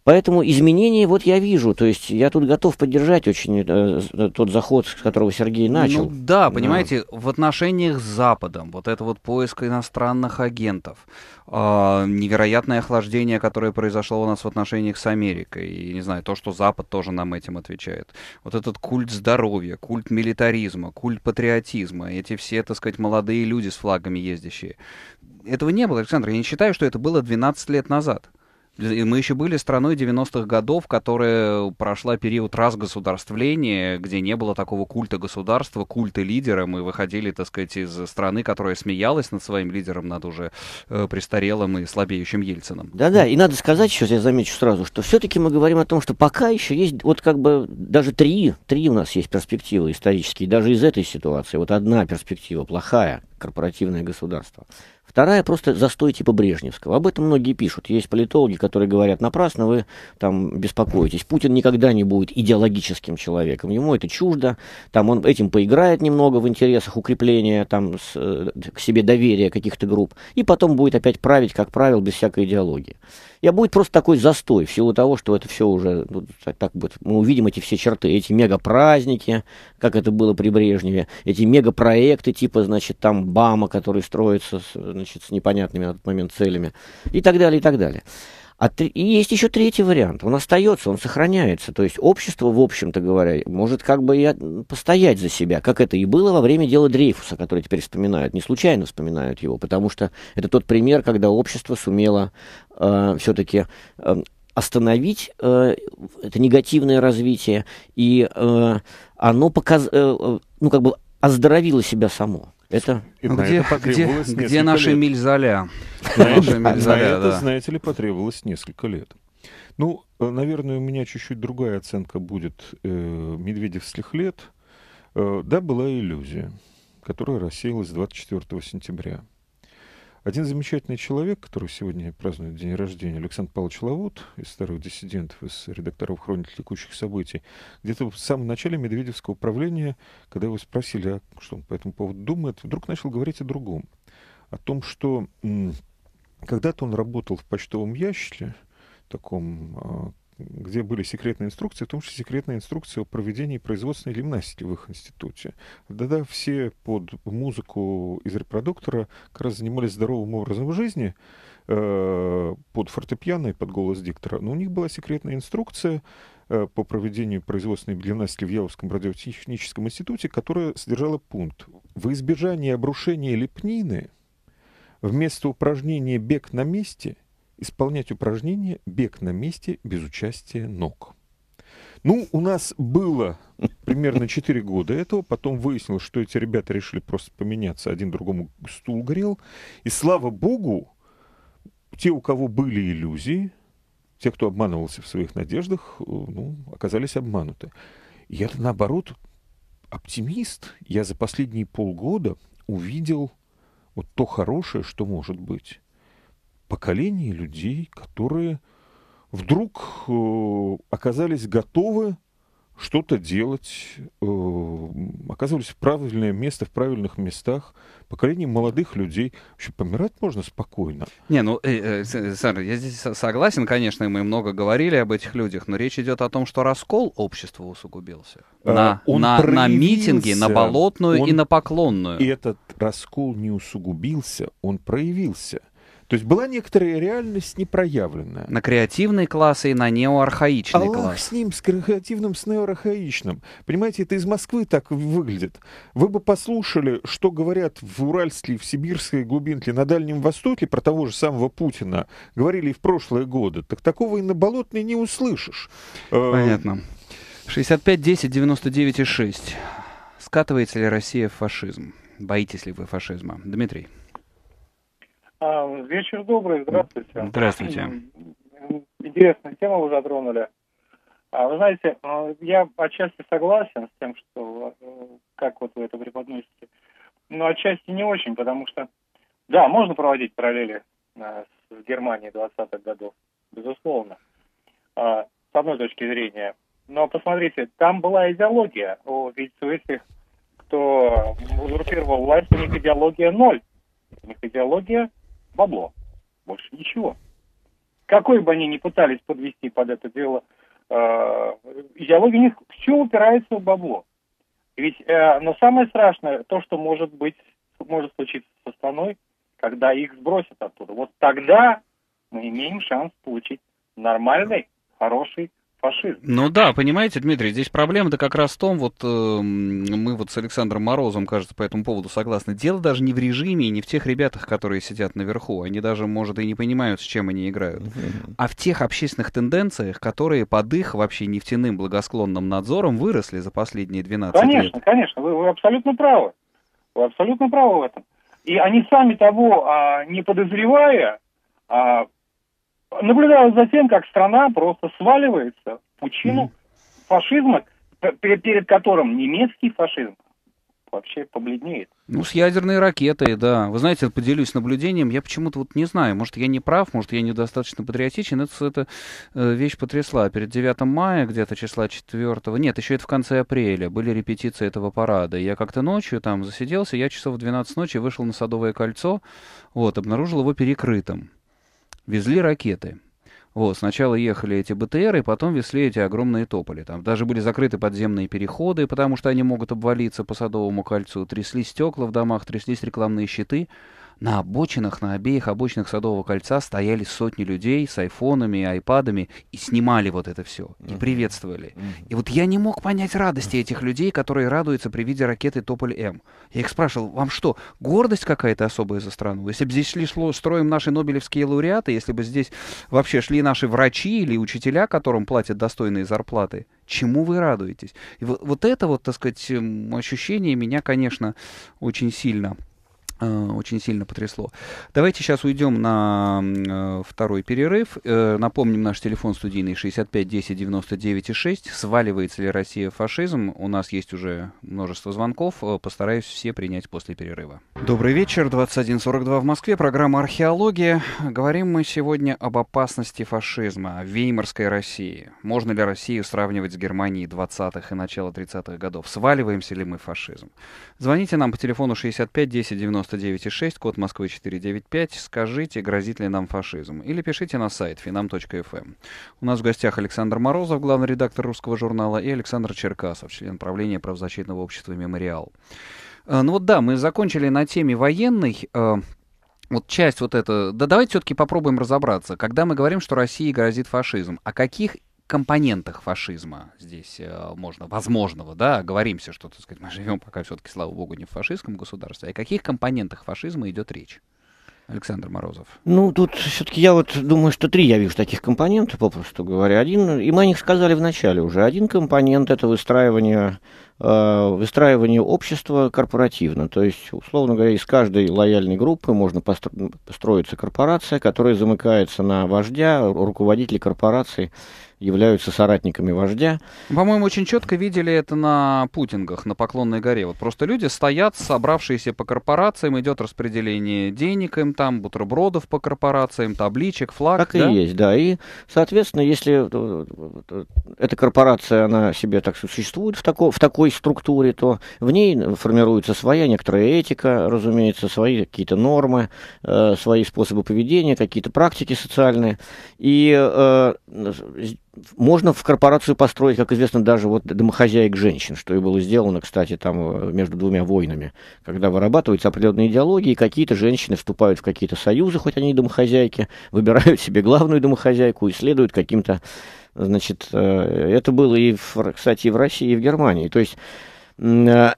Поэтому изменения вот я вижу, то есть я тут готов поддержать очень э, э тот заход, с которого Сергей ну начал. Ну, да, понимаете, да. в отношениях с Западом, вот это вот поиск иностранных агентов, э, невероятное охлаждение, которое произошло у нас в отношениях с Америкой, и, не знаю, то, что Запад тоже нам этим отвечает. Вот этот культ здоровья, культ милитаризма, культ патриотизма, эти все, так сказать, молодые люди с флагами ездящие. Этого не было, Александр, я не считаю, что это было 12 лет назад. Э, и Мы еще были страной 90-х годов, которая прошла период разгосударствления, где не было такого культа государства, культа лидера. Мы выходили, так сказать, из страны, которая смеялась над своим лидером, над уже э, престарелым и слабеющим Ельцином. Да-да, и надо сказать сейчас я замечу сразу, что все-таки мы говорим о том, что пока еще есть, вот как бы даже три, три у нас есть перспективы исторические, даже из этой ситуации. Вот одна перспектива плохая, корпоративное государство. Вторая просто застой типа Брежневского. Об этом многие пишут. Есть политологи, которые говорят, напрасно вы там беспокоитесь. Путин никогда не будет идеологическим человеком. Ему это чуждо. Там он этим поиграет немного в интересах укрепления там, с, э, к себе доверия каких-то групп. И потом будет опять править, как правил, без всякой идеологии. Я будет просто такой застой всего того, что это все уже, ну, так будет, мы увидим эти все черты, эти мега-праздники, как это было при Брежневе, эти мега-проекты типа, значит, там БАМа, который строится, значит, с непонятными на тот момент целями, и так далее, и так далее. А И есть еще третий вариант. Он остается, он сохраняется. То есть общество, в общем-то говоря, может как бы и постоять за себя, как это и было во время дела Дрейфуса, которое теперь вспоминают. Не случайно вспоминают его, потому что это тот пример, когда общество сумело э, все-таки э, эм, остановить э, это негативное развитие, и э, оно показ... э, э ну, как бы оздоровило себя само. Это и где, это где, где наша лет. Мильзоля? Наша Мильзоля, Знаете ли, потребовалось несколько лет. Ну, э, наверное, у меня чуть-чуть другая оценка будет э, медведевских лет. Э, да, была иллюзия, которая рассеялась 24 сентября. Один замечательный человек, который сегодня празднует день рождения, Александр Павлович Лавут, из старых диссидентов, из редакторов хроник текущих событий, где-то в самом начале Медведевского управления, когда его спросили, а что он по этому поводу думает, вдруг начал говорить о другом. О том, что когда-то он работал в почтовом ящике, таком а, где были секретные инструкции, в том числе секретные инструкции о проведении производственной гимнастики в их институте. Да-да, все под музыку из репродуктора как раз занимались здоровым образом жизни, э, под фортепиано и под голос диктора. Но у них была секретная инструкция, э, по проведению производственной гимнастики в Яузском радиотехническом институте, которая содержала пункт. В избежание обрушения лепнины вместо упражнения «бег на месте» исполнять упражнение «Бег на месте без участия ног». Ну, у нас было примерно 4 года этого. Потом выяснилось, что эти ребята решили просто поменяться. Один другому стул грел. И слава богу, те, у кого были иллюзии, те, кто обманывался в своих надеждах, э, ну, оказались обмануты. Я, наоборот, оптимист. Я за последние полгода увидел вот то хорошее, что может быть поколение людей, которые вдруг э, оказались готовы что-то делать, э, оказывались в правильное место, в правильных местах, поколение молодых людей. Вообще, помирать можно спокойно. Не, ну, э, э, э Сандра, я здесь согласен, конечно, мы много говорили об этих людях, но речь идет о том, что раскол общества усугубился. А, на, он на, на митинги, на болотную он, и на поклонную. И Этот раскол не усугубился, он проявился. То есть была некоторая реальность непроявленная. На креативные классы и на неоархаичный Аллах класс. с ним, с креативным, с неоархаичным. Понимаете, это из Москвы так выглядит. Вы бы послушали, что говорят в Уральске, в Сибирской глубинке, на Дальнем Востоке про того же самого Путина. Говорили и в прошлые годы. Так такого и на Болотной не услышишь. Э, Понятно. 65 10 99 6. Скатывается ли Россия в фашизм? Боитесь ли вы фашизма? Дмитрий. А, вечер добрый, здравствуйте. Здравствуйте. Интересная тема вы затронули. А, вы знаете, а, я отчасти согласен с тем, что э, как вот вы это преподносите, но отчасти не очень, потому что, да, можно проводить параллели э, с Германией 20-х годов, безусловно, с одной точки зрения. Но посмотрите, там была идеология, ведь у этих, кто узурпировал власть, у них идеология ноль. У них идеология бабло. Больше ничего. Какой бы они ни пытались подвести под это дело, идеология э, у них все упирается в бабло. Ведь, э, но самое страшное, то, что может быть, может случиться со страной, когда их сбросят оттуда. Вот тогда мы имеем шанс получить нормальный, хороший фашизм. Ну да, понимаете, Дмитрий, здесь проблема-то как раз в том, вот э, мы вот с Александром Морозом, кажется, по этому поводу согласны. Дело даже не в режиме и не в тех ребятах, которые сидят наверху. Они даже, может, и не понимают, с чем они играют. Mm-hmm. А в тех общественных тенденциях, которые под их вообще нефтяным благосклонным надзором выросли за последние 12 конечно, лет. Конечно, конечно, вы, вы абсолютно правы. Вы абсолютно правы в этом. И они сами того а, не подозревая, а, Наблюдал за тем, как страна просто сваливается в пучину mm фашизма, перед которым немецкий фашизм вообще побледнеет. Ну, с ядерной ракетой, да. Вы знаете, поделюсь наблюдением. Я почему-то вот не знаю, может, я не прав, может, я недостаточно патриотичен. Это, эта э, вещь потрясла. Перед 9 мая, где-то числа 4 нет, еще это в конце апреля, были репетиции этого парада. Я как-то ночью там засиделся, я часов в 12 ночи вышел на Садовое кольцо, вот, обнаружил его перекрытым везли ракеты. Вот, сначала ехали эти БТРы, потом везли эти огромные тополи. Там даже были закрыты подземные переходы, потому что они могут обвалиться по Садовому кольцу. Трясли стекла в домах, тряслись рекламные щиты. На обочинах, на обеих обочинах Садового кольца стояли сотни людей с айфонами, айпадами и снимали вот это все, и приветствовали. И вот я не мог понять радости этих людей, которые радуются при виде ракеты «Тополь-М». Я их спрашивал, вам что, гордость какая-то особая за страну? Если бы здесь шли строим наши нобелевские лауреаты, если бы здесь вообще шли наши врачи или учителя, которым платят достойные зарплаты, чему вы радуетесь? И вот, вот это вот, так сказать, ощущение меня, конечно, очень сильно Э, очень сильно потрясло. Давайте сейчас уйдем на э, второй перерыв. Э, напомним, наш телефон студийный 65 10 99 6. Сваливается ли Россия фашизм? У нас есть уже множество звонков. Постараюсь все принять после перерыва. Добрый вечер. 21.42 в Москве. Программа «Археология». Говорим мы сегодня об опасности фашизма, о веймарской России. Можно ли Россию сравнивать с Германией 20-х и начала 30-х годов? Сваливаемся ли мы фашизм? Звоните нам по телефону 65 10 99 99,6, код Москвы 495. Скажите, грозит ли нам фашизм? Или пишите на сайт finam.fm. Эм. У нас в гостях Александр Морозов, главный редактор русского журнала, и Александр Черкасов, член правления правозащитного общества «Мемориал». А, ну вот да, мы закончили на теме военной. А, вот часть вот эта Да давайте все-таки попробуем разобраться. Когда мы говорим, что России грозит фашизм, о каких компонентах фашизма здесь э, можно, возможного, да, говоримся, что, так сказать, мы живем пока все-таки, слава богу, не в фашистском государстве, о каких компонентах фашизма идет речь? Александр Морозов. Ну, тут все-таки я вот думаю, что три я вижу таких компонента, попросту говоря. Один, и мы о них сказали в начале уже. Один компонент – это выстраивание Э, выстраивание общества корпоративно. То есть, условно говоря, из каждой лояльной группы можно построиться корпорация, которая замыкается на вождя, руководители корпорации являются соратниками вождя. По-моему, очень четко видели это на путингах, на Поклонной горе. Вот просто люди стоят, собравшиеся по корпорациям, идет распределение денег им там, бутербродов по корпорациям, табличек, флаг. Так да? и есть, да. И, соответственно, если э, э, эта корпорация, она себе так существует в, тако, в такой такой структуре, то в ней формируется своя некоторая этика, разумеется, свои какие-то нормы, э, свои способы поведения, какие-то практики социальные. И э, можно в корпорацию построить, как известно, даже вот домохозяек женщин, что и было сделано, кстати, там э, между двумя войнами, когда вырабатываются определенные идеологии, какие-то женщины вступают в какие-то союзы, хоть они и домохозяйки, выбирают *laughs* себе главную домохозяйку и следуют каким-то Значит, э, это было и, в, кстати, и в России, и в Германии. То есть э,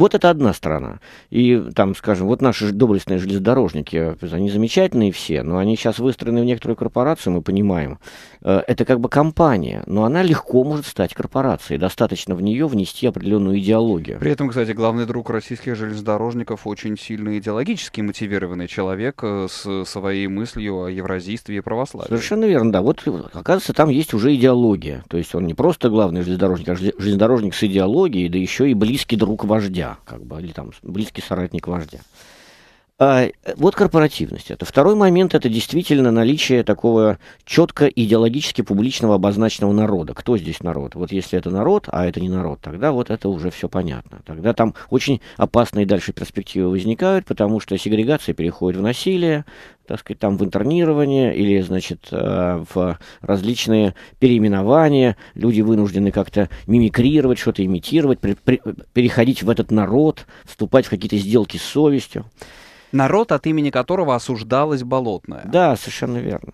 вот это одна страна. И там, скажем, вот наши доблестные железнодорожники, они замечательные все, но они сейчас выстроены в некоторую корпорацию, мы понимаем. Э, это как бы компания, но она легко может стать корпорацией. Достаточно в нее внести определенную идеологию. При этом, кстати, главный друг российских железнодорожников очень сильно идеологически мотивированный человек э, с своей мыслью о евразийстве и православии. Совершенно верно, да. Вот, э, оказывается, там есть уже идеология. То есть он не просто главный железнодорожник, а железнодорожник с идеологией, да еще и близкий друг вождя вождя, как бы, или там близкий соратник вождя. А, вот корпоративность. Это второй момент, это действительно наличие такого четко идеологически публичного обозначенного народа. Кто здесь народ? Вот если это народ, а это не народ, тогда вот это уже все понятно. Тогда там очень опасные дальше перспективы возникают, потому что сегрегация переходит в насилие, так сказать, там в интернирование или, значит, э, в различные переименования. Люди вынуждены как-то мимикрировать, что-то имитировать, переходить в этот народ, вступать в какие-то сделки с совестью. Народ, от имени которого осуждалась Болотная. Да, совершенно верно.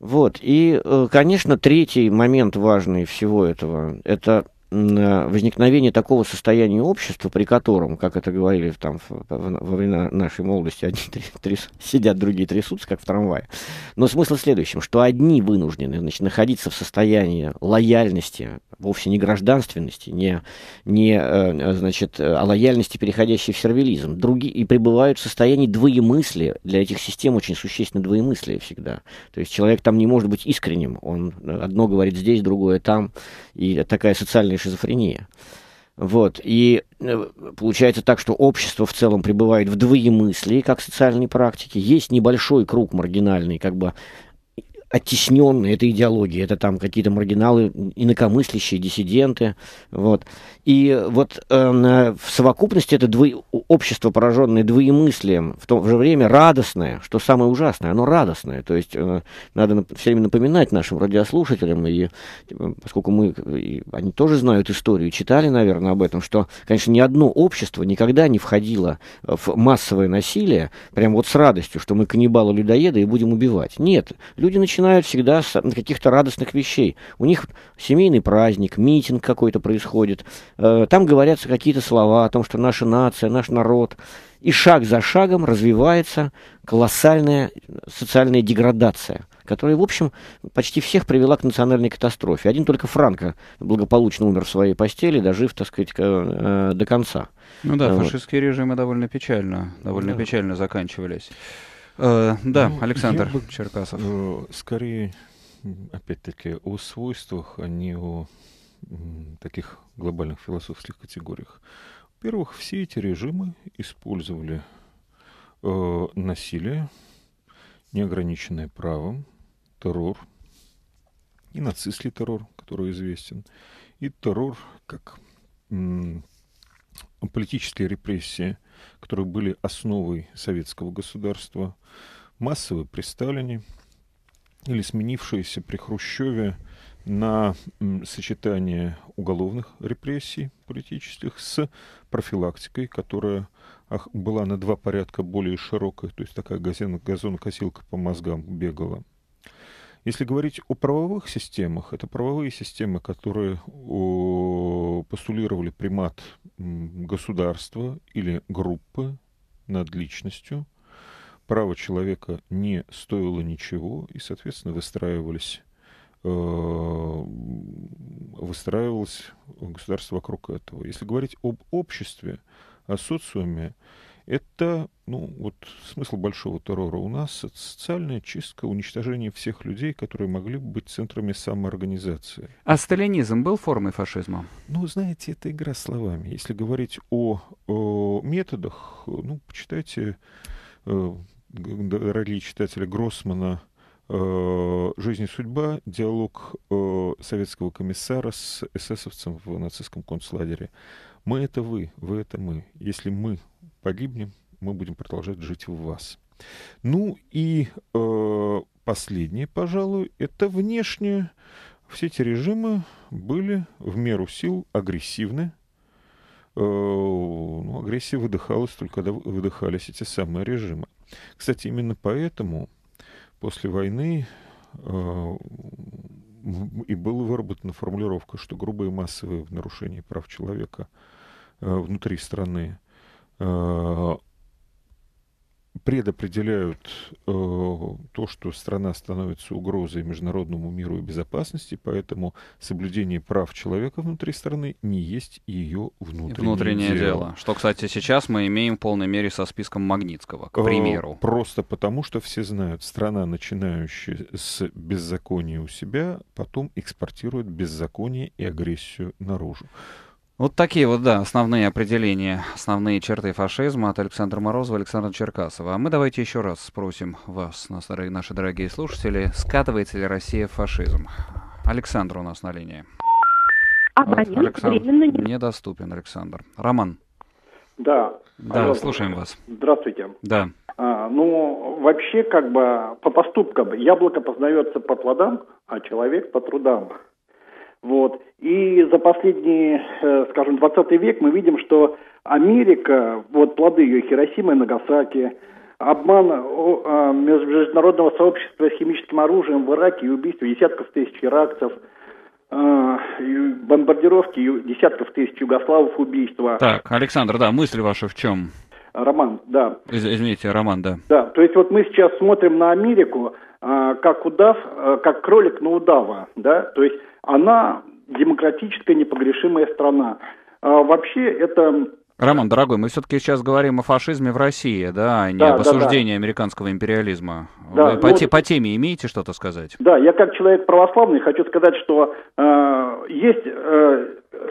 Вот. И, э, конечно, третий момент важный всего этого – это Э, возникновение такого состояния общества, при котором, как это говорили там во время нашей молодости, одни тряс, сидят, другие трясутся, как в трамвае. Но смысл в следующем, что одни вынуждены значит, находиться в состоянии лояльности, вовсе не гражданственности, не, не э, значит, э, а лояльности, переходящей в сервилизм. Другие и пребывают в состоянии двоемыслия. Для этих систем очень существенно двоемыслие всегда. То есть человек там не может быть искренним. Он одно говорит здесь, другое там. И такая социальная шизофрения. Вот. И э, получается так, что общество в целом пребывает в двоемыслии, как социальной практике. Есть небольшой круг маргинальный, как бы оттесненные этой идеологии. Это там какие-то маргиналы, инакомыслящие, диссиденты. Вот. И вот э, в совокупности это дво... общество, пораженное двоемыслием, в то же время радостное, что самое ужасное, оно радостное. То есть э, надо все время напоминать нашим радиослушателям, и типа, поскольку мы, и они тоже знают историю, читали, наверное, об этом, что, конечно, ни одно общество никогда не входило в массовое насилие, прямо вот с радостью, что мы каннибалы-людоеды и будем убивать. Нет, люди начинают начинают всегда с каких-то радостных вещей. У них семейный праздник, митинг какой-то происходит. Э, там говорятся какие-то слова о том, что наша нация, наш народ. И шаг за шагом развивается колоссальная э, социальная деградация – которая, в общем, почти всех привела к национальной катастрофе. Один только Франко благополучно умер в своей постели, дожив, так сказать, э, до конца. Ну да, вот. фашистские режимы довольно печально, довольно да. печально заканчивались. Э, да, ну, Александр бы, э, Черкасов. Э, скорее, опять-таки, о свойствах, а не о м, таких глобальных философских категориях. Во-первых, все эти режимы использовали э, насилие, неограниченное правом, террор, и нацистский террор, который известен, и террор как м, политические репрессии, которые были основой советского государства, массовые при Сталине или сменившиеся при Хрущеве на сочетание уголовных репрессий политических с профилактикой, которая была на два порядка более широкой, то есть такая газон газонокосилка по мозгам бегала – если говорить о правовых системах, это правовые системы, которые постулировали примат государства или группы над личностью. Право человека не стоило ничего, и, соответственно, выстраивались э, выстраивалось государство вокруг этого. Если говорить об обществе, о социуме, это, ну, вот смысл большого террора у нас — это социальная чистка, уничтожение всех людей, которые могли бы быть центрами самоорганизации. А сталинизм был формой фашизма? Ну, знаете, это игра словами. Если говорить о, о методах, ну, почитайте, э, дорогие читатели, Гроссмана э, «Жизнь и судьба. Диалог э, советского комиссара с эсэсовцем в нацистском концлагере». Мы — это вы, вы — это мы. Если мы погибнем, мы будем продолжать жить в вас. Ну и э, последнее, пожалуй, это внешнее. Все эти режимы были в меру сил агрессивны. Э, ну, агрессия выдыхалась только когда выдыхались эти самые режимы. Кстати, именно поэтому после войны э, и была выработана формулировка, что грубые массовые нарушения прав человека э, внутри страны э, предопределяют э, то, что страна становится угрозой международному миру и безопасности, поэтому соблюдение прав человека внутри страны не есть ее внутреннее, внутреннее дело. дело. Что, кстати, сейчас мы имеем в полной мере со списком Магнитского, к э, примеру. Э, просто потому, что все знают, страна, начинающая с беззакония у себя, потом экспортирует беззаконие и агрессию наружу. Вот такие вот, да, основные определения, основные черты фашизма от Александра Морозова, Александра Черкасова. А мы давайте еще раз спросим вас, наши дорогие слушатели, скатывается ли Россия в фашизм? Александр у нас на линии. Абонент Александр временно недоступен, Александр. Роман. Да. Да, алло, слушаем вас. Здравствуйте. Да. А, ну, вообще, как бы, по поступкам яблоко познается по плодам, а человек по трудам. Вот. И за последний, э, скажем, 20 век мы видим, что Америка, вот плоды ее Хиросимы, и Нагасаки, обман а, международного сообщества с химическим оружием в Ираке и убийство десятков тысяч иракцев, а, бомбардировки десятков тысяч югославов, убийства. Так, Александр, да, мысль ваша в чем? Роман, да. Из, извините, Роман, да. Да, то есть вот мы сейчас смотрим на Америку, а, как удав, как кролик на удава, да, то есть она демократическая, непогрешимая страна. А вообще это Роман, дорогой, мы все-таки сейчас говорим о фашизме в России, да, а не да, об осуждении да, да. американского империализма. Да, Вы по, ну те, по теме имеете что-то сказать? Да, я как человек православный хочу сказать, что э, есть э,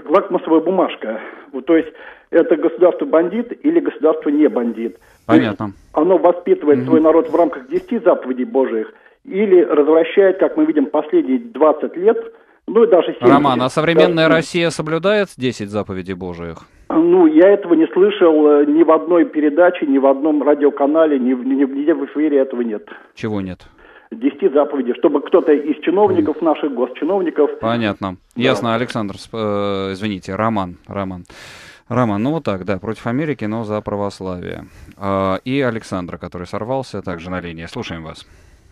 лакмусовая бумажка, вот, то есть это государство бандит или государство не бандит. Понятно. Оно воспитывает mm свой народ в рамках 10 заповедей Божиих или развращает, как мы видим, последние 20 лет ну, даже 70. Роман, а современная да. Россия соблюдает 10 заповедей Божиих? А, ну, я этого не слышал э, ни в одной передаче, ни в одном радиоканале, ни, ни, ни в эфире этого нет. Чего нет? десяти заповедей, чтобы кто-то из чиновников наших, госчиновников... Понятно. Да. Ясно, Александр, э, извините, Роман, Роман. Роман, ну вот так, да, против Америки, но за православие. Э, и Александра, который сорвался, также на линии. Слушаем вас.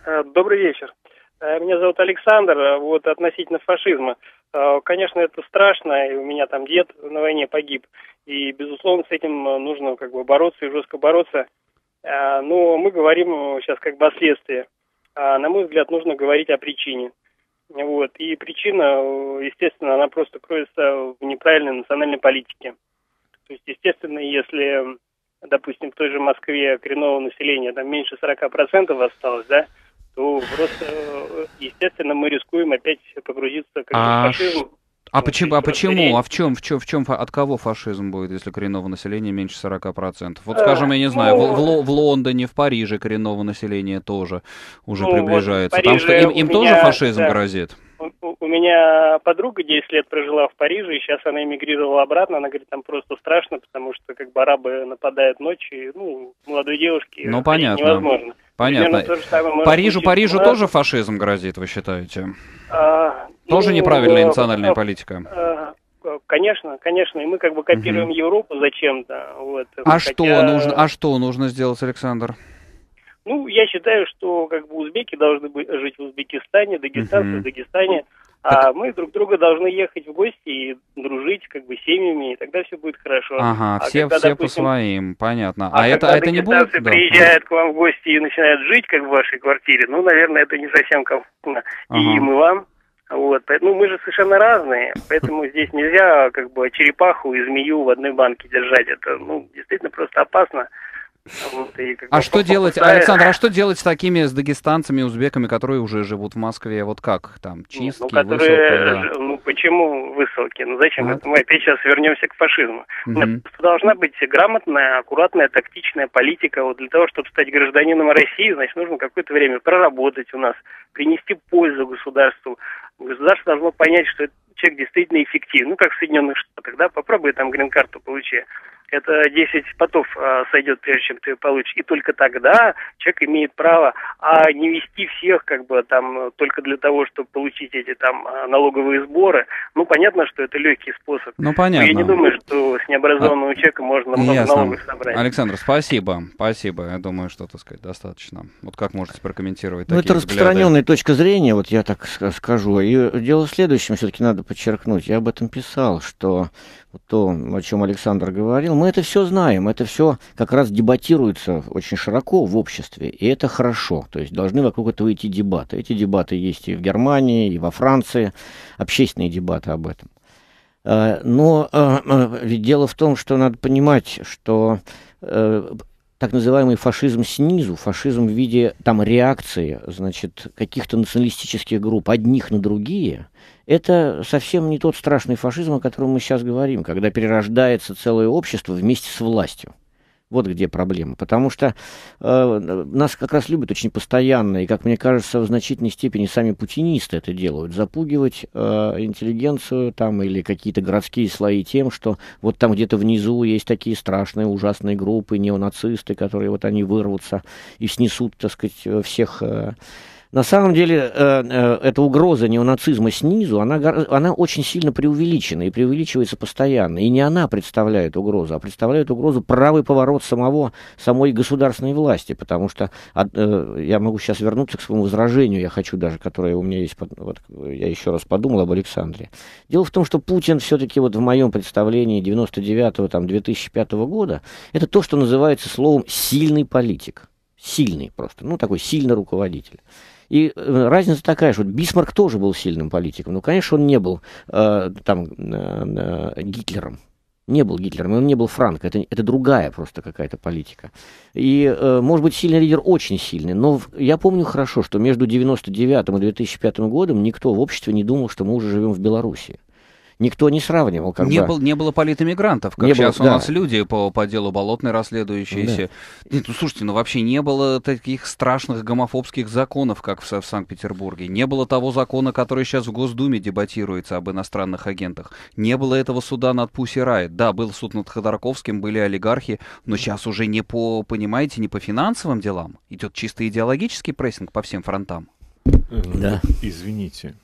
Э, добрый вечер. Э, меня зовут Александр. Э, вот относительно фашизма. Э, конечно, это страшно, и у меня там дед на войне погиб. И, безусловно, с этим нужно как бы бороться и жестко бороться. Но мы говорим сейчас как бы о следствии. на мой взгляд, нужно говорить о причине. Вот. И причина, естественно, она просто кроется в неправильной национальной политике. То есть, естественно, если, допустим, в той же Москве коренного населения там меньше 40% осталось, да, то просто, э, естественно, мы рискуем опять погрузиться как а... в фашизм. А ну, почему? А почему? А, а в чем, в чем, в чем, от кого фашизм будет, если коренного населения меньше 40%? Вот, э, скажем, я не ну, знаю, ну, в, в, в Лондоне, в Париже коренного населения тоже уже ну, приближается. Вот Там что, им, им меня, тоже фашизм да, грозит? У, у меня подруга 10 лет прожила в Париже, и сейчас она эмигрировала обратно. Она говорит, там просто страшно, потому что как бы арабы нападают ночью, ну, молодой девушке ну, понятно. невозможно. Понятно. То самое Парижу, случиться. Парижу тоже фашизм грозит, вы считаете? А, тоже ну, неправильная э, национальная а, политика? А, конечно, конечно, и мы как бы копируем угу. Европу зачем-то. Вот, а хотя... что нужно, а что нужно сделать, Александр? Ну, я считаю, что как бы узбеки должны быть, жить в Узбекистане, дагестанцы угу. в Дагестане. А мы друг друга должны ехать в гости и дружить, как бы семьями, и тогда все будет хорошо. Ага, а все, когда, все допустим, по своим, понятно. А, а это, а это не будет? Да. приезжают к вам в гости и начинают жить, как в вашей квартире, ну, наверное, это не совсем комфортно ага. и им, и вам. Вот, ну мы же совершенно разные, поэтому *laughs* здесь нельзя как бы черепаху и змею в одной банке держать. Это, ну, действительно просто опасно. Вот, и как а бы, что делать, поставили... Александр, а что делать с такими, с дагестанцами, узбеками, которые уже живут в Москве? Вот как там, ну, чистки, ну, которые, высылки? Да. Ну, почему высылки? Ну, зачем? А? Это мы опять сейчас вернемся к фашизму. Угу. должна быть грамотная, аккуратная, тактичная политика. Вот для того, чтобы стать гражданином России, значит, нужно какое-то время проработать у нас, принести пользу государству. Государство должно понять, что это человек действительно эффективен, ну, как в Соединенных Штатах, да, попробуй там грин-карту получи, это 10 потов а, сойдет, прежде чем ты ее получишь, и только тогда человек имеет право, а не вести всех, как бы, там, только для того, чтобы получить эти, там, а, налоговые сборы, ну, понятно, что это легкий способ. Ну, понятно. Но я не думаю, что с необразованного а... человека можно много Ясно. налогов собрать. Александр, спасибо, спасибо, я думаю, что, так сказать, достаточно. Вот как можете прокомментировать ну, такие это распространенная взгляды? точка зрения, вот я так скажу, и дело в следующем, все-таки надо надо подчеркнуть, я об этом писал, что то, о чем Александр говорил, мы это все знаем, это все как раз дебатируется очень широко в обществе, и это хорошо. То есть должны вокруг этого идти дебаты. Эти дебаты есть и в Германии, и во Франции, общественные дебаты об этом. А, но а, а, ведь дело в том, что надо понимать, что э, так называемый фашизм снизу, фашизм в виде там реакции, значит, каких-то националистических групп одних на другие, это совсем не тот страшный фашизм, о котором мы сейчас говорим, когда перерождается целое общество вместе с властью. Вот где проблема. Потому что э, нас как раз любят очень постоянно, и, как мне кажется, в значительной степени сами путинисты это делают. Запугивать э, интеллигенцию там, или какие-то городские слои тем, что вот там где-то внизу есть такие страшные, ужасные группы, неонацисты, которые вот они вырвутся и снесут, так сказать, всех... Э, на самом деле, э, э, эта угроза неонацизма снизу, она, она очень сильно преувеличена и преувеличивается постоянно. И не она представляет угрозу, а представляет угрозу правый поворот самого, самой государственной власти. Потому что э, я могу сейчас вернуться к своему возражению, я хочу даже, которое у меня есть, вот, я еще раз подумал об Александре. Дело в том, что Путин все-таки вот в моем представлении 99-го, там, 2005 -го года, это то, что называется словом «сильный политик». Сильный просто, ну такой сильный руководитель. И э, разница такая, что Бисмарк тоже был сильным политиком. Ну, конечно, он не был э, там э, э, Гитлером не был Гитлером, он не был Франко, это, это другая просто какая-то политика. И, э, может быть, сильный лидер очень сильный, но в, я помню хорошо, что между 99 и 2005 годом никто в обществе не думал, что мы уже живем в Беларуси никто не сравнивал. Как не, бы. Был, не было политэмигрантов, как не сейчас было, у да. нас люди по, по делу Болотной расследующиеся. Да. Нет, ну, слушайте, ну вообще не было таких страшных гомофобских законов, как в, в Санкт-Петербурге. Не было того закона, который сейчас в Госдуме дебатируется об иностранных агентах. Не было этого суда над Пусси Райт. Да, был суд над Ходорковским, были олигархи, но сейчас уже не по, понимаете, не по финансовым делам. Идет чисто идеологический прессинг по всем фронтам. Э, да. Извините,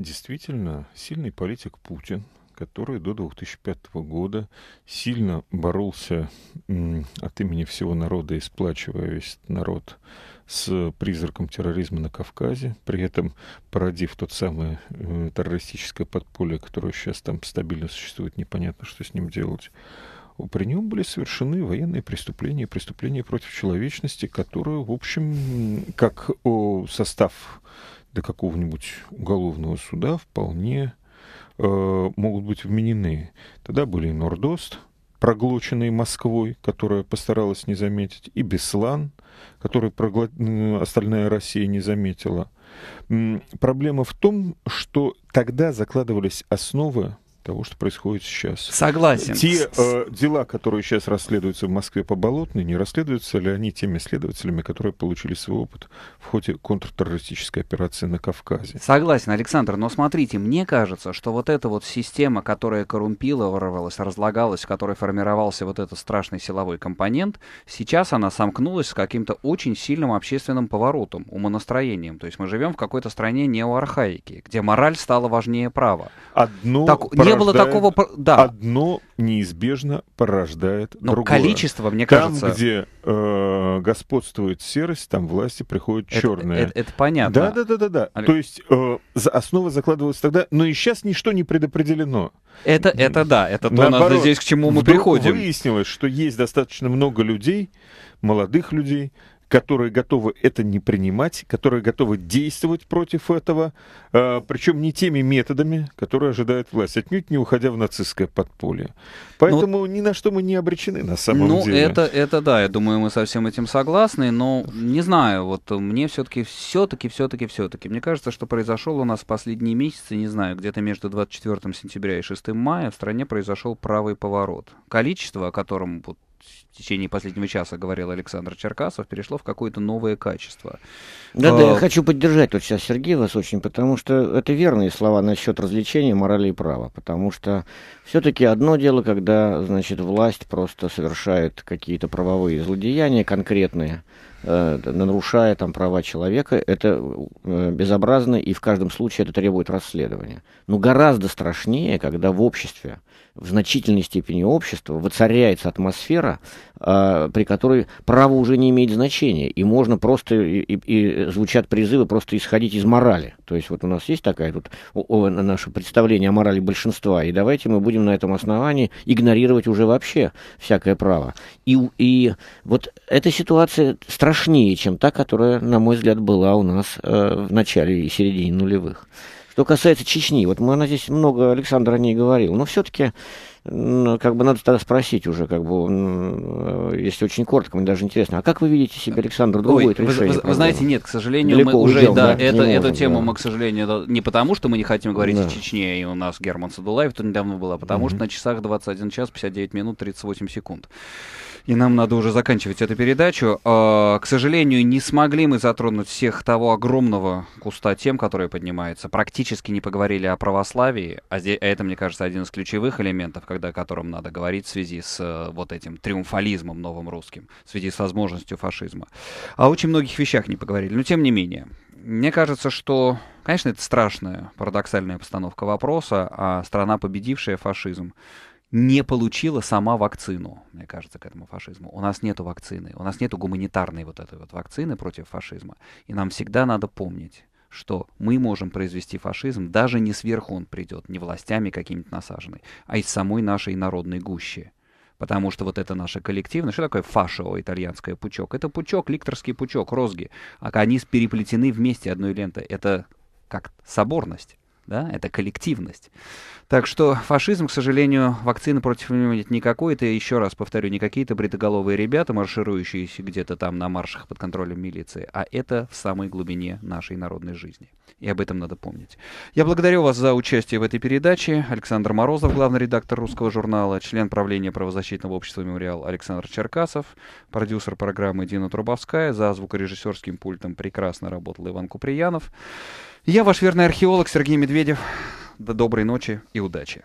действительно сильный политик Путин, который до 2005 года сильно боролся от имени всего народа, и сплачивая весь народ с призраком терроризма на Кавказе, при этом породив тот самый э, террористическое подполье, которое сейчас там стабильно существует, непонятно, что с ним делать. При нем были совершены военные преступления, преступления против человечности, которые, в общем, как состав до какого-нибудь уголовного суда вполне э, могут быть вменены. Тогда были и Нордост, проглоченный Москвой, которая постаралась не заметить, и Беслан, который прогло... остальная Россия не заметила. Проблема в том, что тогда закладывались основы того, что происходит сейчас. Согласен. Те э, дела, которые сейчас расследуются в Москве по Болотной, не расследуются ли они теми следователями, которые получили свой опыт в ходе контртеррористической операции на Кавказе? Согласен, Александр, но смотрите, мне кажется, что вот эта вот система, которая коррумпила, ворвалась, разлагалась, в которой формировался вот этот страшный силовой компонент, сейчас она сомкнулась с каким-то очень сильным общественным поворотом, умонастроением. То есть мы живем в какой-то стране неоархаики, где мораль стала важнее права. Одну так, не было такого... Да. Одно неизбежно порождает Но ну, другое. количество, мне кажется... Там, где э, господствует серость, там власти приходят черные Это, это, это понятно. Да-да-да-да. Олег... То есть э, основа закладывалась тогда, но и сейчас ничто не предопределено. Это, это да, это Наоборот, надо здесь к чему мы приходим. Выяснилось, что есть достаточно много людей, молодых людей, которые готовы это не принимать, которые готовы действовать против этого, э, причем не теми методами, которые ожидает власть, отнюдь не уходя в нацистское подполье. Поэтому ну, ни на что мы не обречены на самом ну, деле. Ну, это, это да, я думаю, мы со всем этим согласны, но не знаю, вот мне все-таки, все-таки, все-таки, все-таки, мне кажется, что произошел у нас в последние месяцы, не знаю, где-то между 24 сентября и 6 мая в стране произошел правый поворот. Количество, о котором вот в течение последнего часа говорил Александр Черкасов, перешло в какое-то новое качество. Да, а... да, я а, хочу поддержать вот сейчас Сергея вас очень, потому что это верные слова насчет развлечения морали и права, потому что все-таки одно дело, когда, значит, власть просто совершает какие-то правовые злодеяния конкретные, э, нарушая там права человека, это э, безобразно, и в каждом случае это требует расследования. Но гораздо страшнее, когда в обществе в значительной степени общества воцаряется атмосфера, э, при которой право уже не имеет значения, и можно просто, и, и, и звучат призывы просто исходить из морали. То есть вот у нас есть такая тут о, о, наше представление о морали большинства, и давайте мы будем на этом основании игнорировать уже вообще всякое право. И, и вот эта ситуация страшнее, чем та, которая, на мой взгляд, была у нас э, в начале и середине нулевых. Что касается Чечни, вот мы, она здесь много Александр о ней говорил, но все-таки ну, как бы надо тогда спросить уже, как бы, э, если очень коротко, мне даже интересно, а как вы видите себе, Александр, другое Ой, решение? Вы, вы, вы знаете, нет, к сожалению, Далеко мы уже, удел, да, да это, можем, эту тему да. мы, к сожалению, не потому, что мы не хотим говорить да. о Чечне, и у нас Герман Садулаев тут недавно была, а потому mm-hmm. что на часах 21 час 59 минут 38 секунд. И нам надо уже заканчивать эту передачу. А, к сожалению, не смогли мы затронуть всех того огромного куста тем, которые поднимаются. Практически не поговорили о православии, а, а это, мне кажется, один из ключевых элементов, когда, о котором надо говорить в связи с э, вот этим триумфализмом новым русским, в связи с возможностью фашизма. О а очень многих вещах не поговорили, но тем не менее. Мне кажется, что, конечно, это страшная, парадоксальная постановка вопроса, а страна, победившая фашизм, не получила сама вакцину, мне кажется, к этому фашизму. У нас нет вакцины, у нас нет гуманитарной вот этой вот вакцины против фашизма. И нам всегда надо помнить, что мы можем произвести фашизм, даже не сверху он придет, не властями какими-то насаженной, а из самой нашей народной гущи. Потому что вот это наше коллективное, что такое фашио, итальянское пучок? Это пучок, ликторский пучок, розги. А они переплетены вместе одной лентой. Это как соборность да, это коллективность. Так что фашизм, к сожалению, вакцины против него нет никакой. Это, еще раз повторю, не какие-то бритоголовые ребята, марширующие где-то там на маршах под контролем милиции, а это в самой глубине нашей народной жизни. И об этом надо помнить. Я благодарю вас за участие в этой передаче. Александр Морозов, главный редактор русского журнала, член правления правозащитного общества «Мемориал» Александр Черкасов, продюсер программы Дина Трубовская, за звукорежиссерским пультом прекрасно работал Иван Куприянов. Я ваш верный археолог Сергей Медведев. До доброй ночи и удачи.